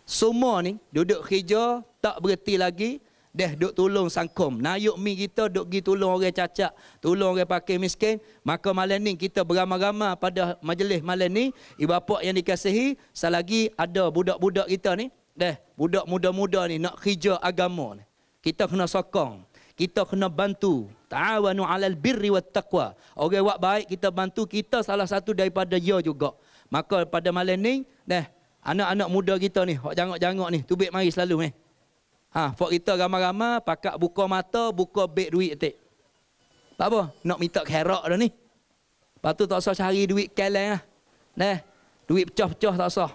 semua ni duduk kerja tak berhenti lagi Dah duk tolong sangkom. Nayuk mi kita duk pergi tolong orang cacat. Tolong orang pakai miskin. Maka malam ni kita beramah-ramah pada majlis malam ni. Ibu bapa yang dikasihi. Selagi ada budak-budak kita ni. Dah budak muda-muda ni nak kerja agama ni. Kita kena sokong. Kita kena bantu. Ta'awanu alal birri wa taqwa. Orang buat baik kita bantu. Kita salah satu daripada ya juga. Maka pada malam ni. Dah anak-anak muda kita ni. hok jangok-jangok ni. Tubik mari selalu ni. Eh. Ha, Fok kita gama-gama, pakak buka mata, buka beg duit tak. Tak apa, nak minta kerak dah ni. Lepas tu tak usah cari duit kelen lah. Nah, duit pecah-pecah tak usah.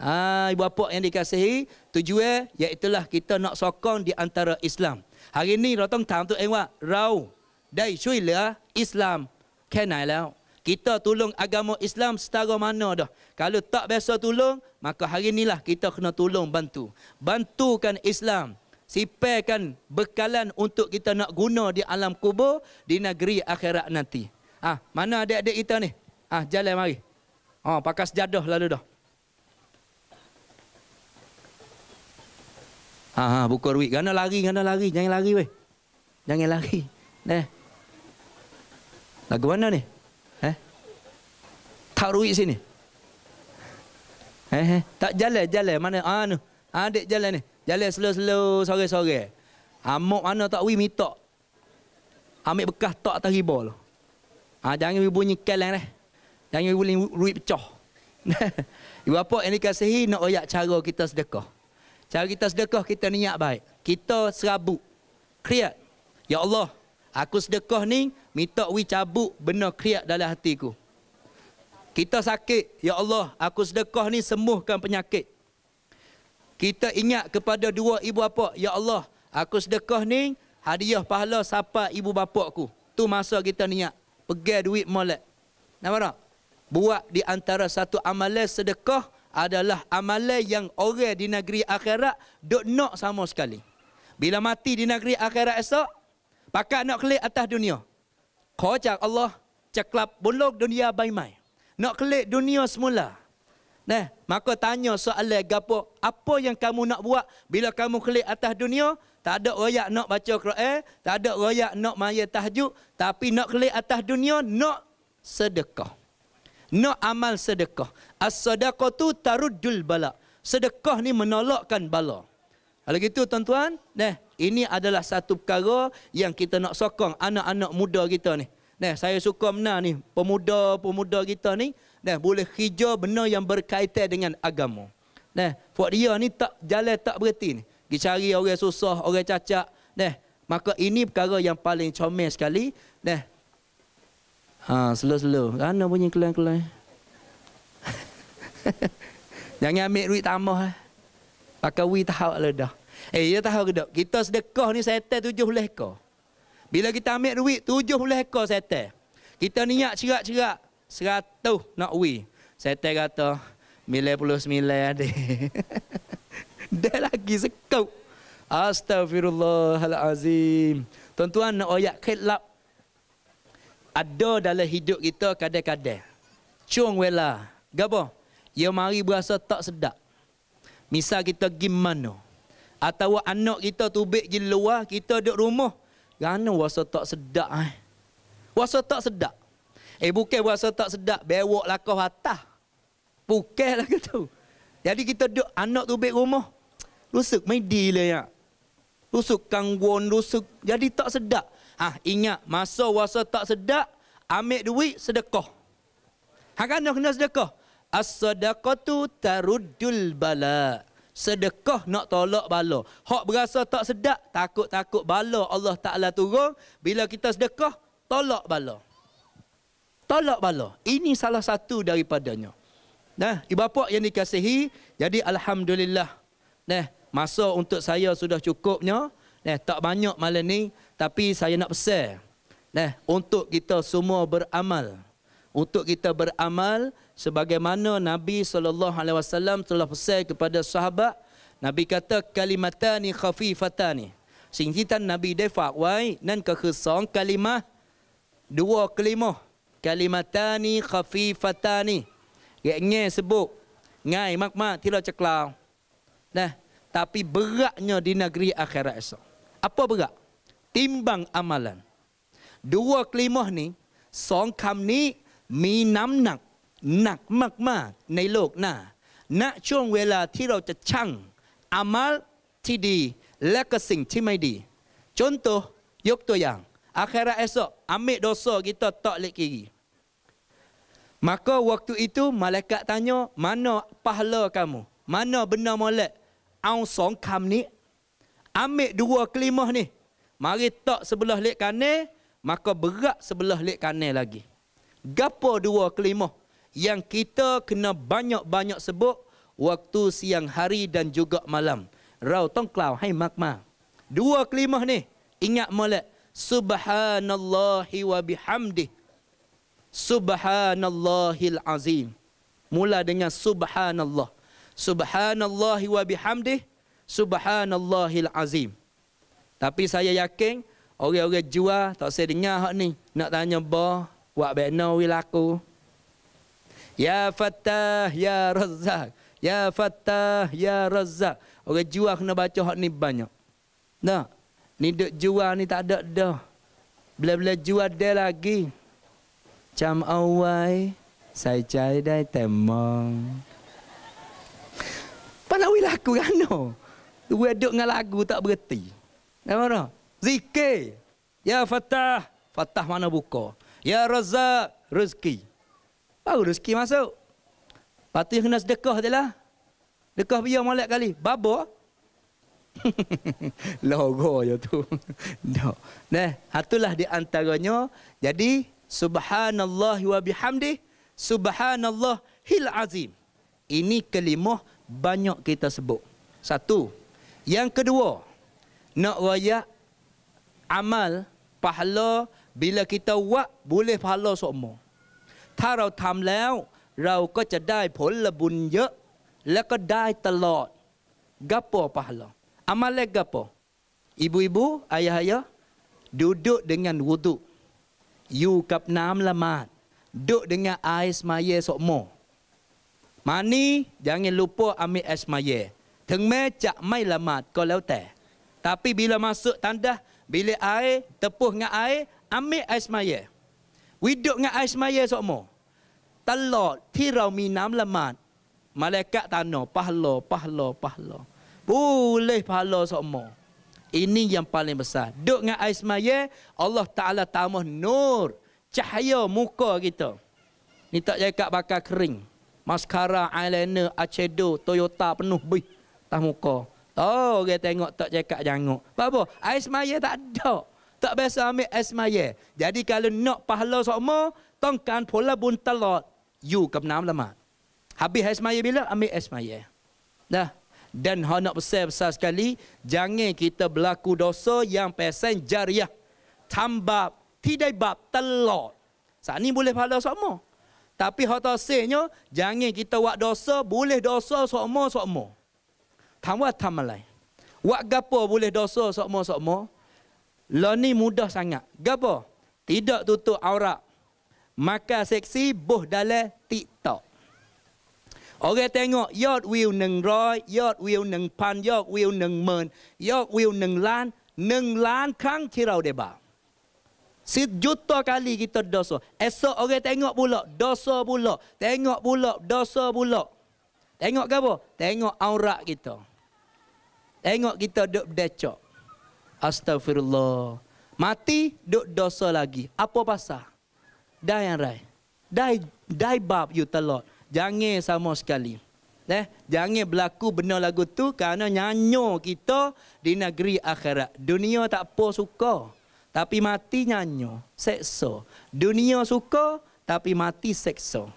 Ha, ibu bapa yang dikasihi, tujuan iaitulah kita nak sokong di antara Islam. Hari ni rotong tang tu engwa, eh, rau dai shui le lah Islam kenai lah kita tolong agama Islam setara mana dah. Kalau tak biasa tolong, maka hari inilah kita kena tolong bantu. Bantukan Islam. Sipaikan bekalan untuk kita nak guna di alam kubur, di negeri akhirat nanti. Ah, ha, mana adik-adik kita ni? Ah, ha, jalan mari. Ha, pakai sejadah lalu dah. Ha, ha, buka ruik. Gana lari, gana lari. Jangan lari, weh. Jangan lari. Eh. Lagu mana ni? tarawih sini. Eh, eh. tak jalan, jalan mana? Ah, ni. Ah, adik jalan ni. Jalan slow-slow sore-sore. Amok mana tak wi minta. Ambil bekas tak atas riba tu. Ah, jangan bunyi kelang dah. Jangan bunyi ruit pecah. Ibu apa yang dikasihi nak oyak cara kita sedekah. Cara kita sedekah kita niat baik. Kita serabut. Kriat. Ya Allah, aku sedekah ni mitok wi cabut benda kriat dalam hatiku. Kita sakit, Ya Allah, aku sedekah ni sembuhkan penyakit. Kita ingat kepada dua ibu bapa, Ya Allah, aku sedekah ni hadiah pahala sapa ibu bapa aku. Tu masa kita niat. Pegang duit molek. Nampak tak? Buat di antara satu amalan sedekah adalah amalan yang orang di negeri akhirat duk nak sama sekali. Bila mati di negeri akhirat esok, pakai nak kelik atas dunia. Kau cak Allah, ceklap bulog dunia baimai nak kelik dunia semula. Nah, maka tanya soalan gapo, apa yang kamu nak buat bila kamu kelik atas dunia? Tak ada royak nak baca Quran, tak ada royak nak maya tahajud, tapi nak kelik atas dunia nak sedekah. Nak amal sedekah. As-sadaqah tu taruddul bala. Sedekah ni menolakkan bala. Kalau gitu tuan-tuan, nah, ini adalah satu perkara yang kita nak sokong anak-anak muda kita ni. Nah, saya suka benar ni, pemuda-pemuda kita ni, nah boleh hijau benar yang berkaitan dengan agama. Nah, buat dia ni tak jalan tak berhenti ni. Pergi cari orang susah, orang cacat. Nah, maka ini perkara yang paling comel sekali. Nah. Ha, selo slow Mana bunyi kelang-kelang? Jangan ambil duit tambah. Eh. Pakai wi tahu ledah. Lah eh, dia ya tahu ke Kita sedekah ni setan tujuh lekor. Bila kita ambil duit 70 ekor sete, Kita niat cerak-cerak 100 nak we. sete kata mila puluh 99 ada. Dah lagi sekau. Astagfirullahalazim. Tuan-tuan nak oyak kelab ada dalam hidup kita kadang-kadang. Cung wela. Gapo? Ia ya mari berasa tak sedap. Misal kita pergi mana? Atau anak kita tubik di luar, kita duduk rumah. Kerana rasa tak sedap eh. Rasa tak sedap. Eh bukan rasa tak sedap, berok lakau atas. Bukan lah kata. Jadi kita duduk anak tu baik rumah. Rusuk midi lah ya. Rusuk kangguan, rusuk. Jadi tak sedap. Ha, ingat, masa rasa tak sedap, ambil duit sedekah. Ha, kena kan kena sedekah. As-sadaqatu tarudul balak sedekah nak tolak bala. Hak berasa tak sedap, takut-takut bala Allah Ta'ala turun. Bila kita sedekah, tolak bala. Tolak bala. Ini salah satu daripadanya. Nah, ibu bapa yang dikasihi, jadi Alhamdulillah. Nah, masa untuk saya sudah cukupnya. Nah, tak banyak malam ni, tapi saya nak pesan. Nah, untuk kita semua beramal. Untuk kita beramal, sebagaimana Nabi saw. telah pesan kepada sahabat Nabi kata kalimatan khafifatan ni singkitan Nabi dia fakwai nan ke song kalimah dua kalimah kalimatan khafifatan ni yang sebut ngai mak-mak tidak ceklau nah tapi beratnya di negeri akhirat esok apa berat timbang amalan dua kalimah ni song kam ni minam nak หนักมากๆในโลกหน้าณช่วงเวลาที่เราจะชั่งอามัลที่ดีและก็สิ่งที่ไม่ดีจนตัวยกตัวอย่างอัคราเอโซอเมโดโซกิตตอเลกิกิ Maka waktu itu malaikat tanya, mana pahala kamu? Mana benda molek? Aung song kam ni, ambil dua kelimah ni. Mari tak sebelah lek kanan, maka berat sebelah lek kanan lagi. Gapo dua kelimah? yang kita kena banyak-banyak sebut waktu siang hari dan juga malam. Rau tongklau hai makma. Dua kelima ni ingat molek subhanallahi wa bihamdi subhanallahil azim. Mula dengan subhanallah. Subhanallahi wa bihamdi subhanallahil azim. Tapi saya yakin orang-orang jual tak saya dengar hak ni nak tanya ba buat benar wilaku. Ya fatah, Ya Razak Ya fatah, Ya Razak Orang jual kena baca hak ni banyak Nah Ni duk jual ni tak ada dah Bila-bila jual dia lagi Cam awai Saya cari dai temong Panawi lagu kan no Dua duk dengan lagu tak berhenti Nama no Zikir Ya fatah, fatah mana buka Ya Razak Rezeki Baru rezeki masuk. Lepas tu yang kena sedekah je lah. Dekah biar malak kali. Baba. Logo je tu. no. Nah, hatulah di antaranya. Jadi, subhanallah wa bihamdi. Subhanallah hil azim. Ini kelima banyak kita sebut. Satu. Yang kedua. Nak raya amal pahala bila kita buat boleh pahala semua. ถ้าเราทำแล้วเราก็จะได้ผลบุญเยอะ แล้วก็ได้ตลอดกับปอปะลออามาเลกกับปออิบุอิบุอายะยะดูดูดึงันวุดุอยู่กับน้ำละมาดดูดึงันไอสมาเยสโมมานี้อย่างนี้ลูปออามีเอสมาเยถึงแม้จะไม่ละมาดก็แล้วแต่ แต่ i bila m มาสุ tanda bila air tepuh dengan air อ m b i l air s e m a Widuk dengan air semaya semua. Talak, tirau minam lemat. Malaikat tano, pahlo pahlo pahlo, Boleh pahlo sokmo. Ini yang paling besar. Duk dengan air semaya, Allah Ta'ala tamah nur. Cahaya muka kita. Ni tak cakap bakal kering. Maskara, eyeliner, acedo, Toyota penuh. Bih, tak muka. Oh, kita tengok tak cakap jangguk. Apa-apa? Air semaya tak ada. Tak biasa ambil asmaya. Jadi kalau nak pahala semua, tongkan pola bun telot. You kebenam lama. Habis asmaya bila? Ambil asmaya. Dah. Dan hal nak besar-besar sekali, jangan kita berlaku dosa yang pesan jariah. Tambah, tidak bab, telot. Sa ni boleh pahala semua. Tapi hal tersebutnya, jangan kita buat dosa, boleh dosa semua. sama Tambah tambah lain. Buat gapa boleh dosa semua semua. Lo ni mudah sangat. Gapo? Tidak tutup aurat. Maka seksi boh dalam TikTok. Orang tengok yod wiu neng roy, yod wiu neng pan, yod wiu neng men, yod wiu neng lan, neng lan kang kirau deba. Sejuta kali kita dosa. Esok orang tengok pula, dosa pula. Tengok pula, dosa pula. Tengok ke apa? Tengok aurat kita. Tengok kita duduk decok. Astagfirullah. Mati, duk dosa lagi. Apa pasal? Dah yang rai. Dah, dah bab you telot. Jangan sama sekali. Eh, jangan berlaku benda lagu tu kerana nyanyo kita di negeri akhirat. Dunia tak apa suka. Tapi mati nyanyo. Sekso. Dunia suka tapi mati sekso.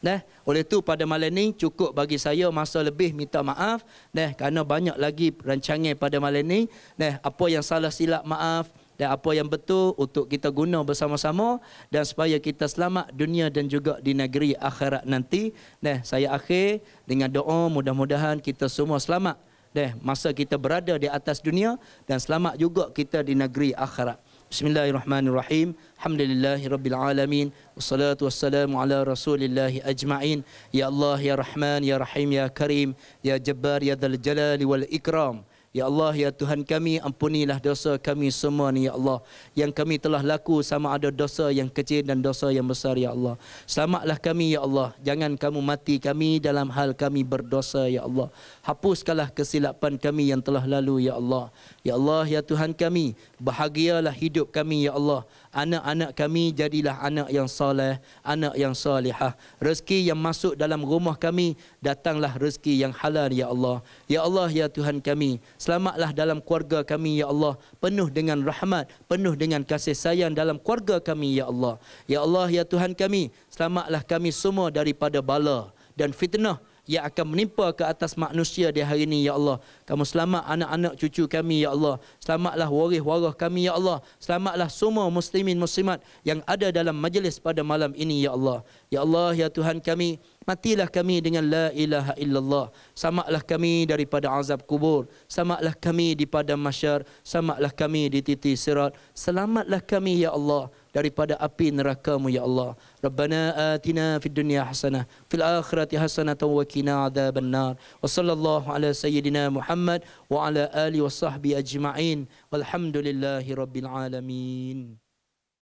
Nah, oleh itu pada malam ini cukup bagi saya masa lebih minta maaf. Nah, kerana banyak lagi rancangan pada malam ini. Nah, apa yang salah silap maaf dan apa yang betul untuk kita guna bersama-sama dan supaya kita selamat dunia dan juga di negeri akhirat nanti. Nah, saya akhir dengan doa mudah-mudahan kita semua selamat. Nah, masa kita berada di atas dunia dan selamat juga kita di negeri akhirat. Bismillahirrahmanirrahim. Alhamdulillahirabbilalamin. Wassalatu wassalamu ala rasulillahi ajma'in. Ya Allah ya Rahman ya Rahim ya Karim ya Jabbar ya Dal Jalali wal Ikram. Ya Allah ya Tuhan kami ampunilah dosa kami semua ni ya Allah yang kami telah laku sama ada dosa yang kecil dan dosa yang besar ya Allah. Selamatlah kami ya Allah. Jangan kamu mati kami dalam hal kami berdosa ya Allah hapuskanlah kesilapan kami yang telah lalu ya Allah ya Allah ya Tuhan kami bahagialah hidup kami ya Allah anak-anak kami jadilah anak yang soleh anak yang salihah rezeki yang masuk dalam rumah kami datanglah rezeki yang halal ya Allah ya Allah ya Tuhan kami selamatlah dalam keluarga kami ya Allah penuh dengan rahmat penuh dengan kasih sayang dalam keluarga kami ya Allah ya Allah ya Tuhan kami selamatlah kami semua daripada bala dan fitnah yang akan menimpa ke atas manusia di hari ini ya Allah. Kamu selamat anak-anak cucu kami ya Allah. Selamatlah waris waras kami ya Allah. Selamatlah semua muslimin muslimat yang ada dalam majlis pada malam ini ya Allah. Ya Allah ya Tuhan kami, matilah kami dengan la ilaha illallah. Selamatlah kami daripada azab kubur. Selamatlah kami di pada masyar. Selamatlah kami di titi sirat. Selamatlah kami ya Allah daripada api neraka-Mu ya Allah. ربنا آتنا في الدنيا حسنة في الآخرة حسنة وقنا عذاب النار وصلى الله على سيدنا محمد وعلى آله وصحبه أجمعين والحمد لله رب العالمين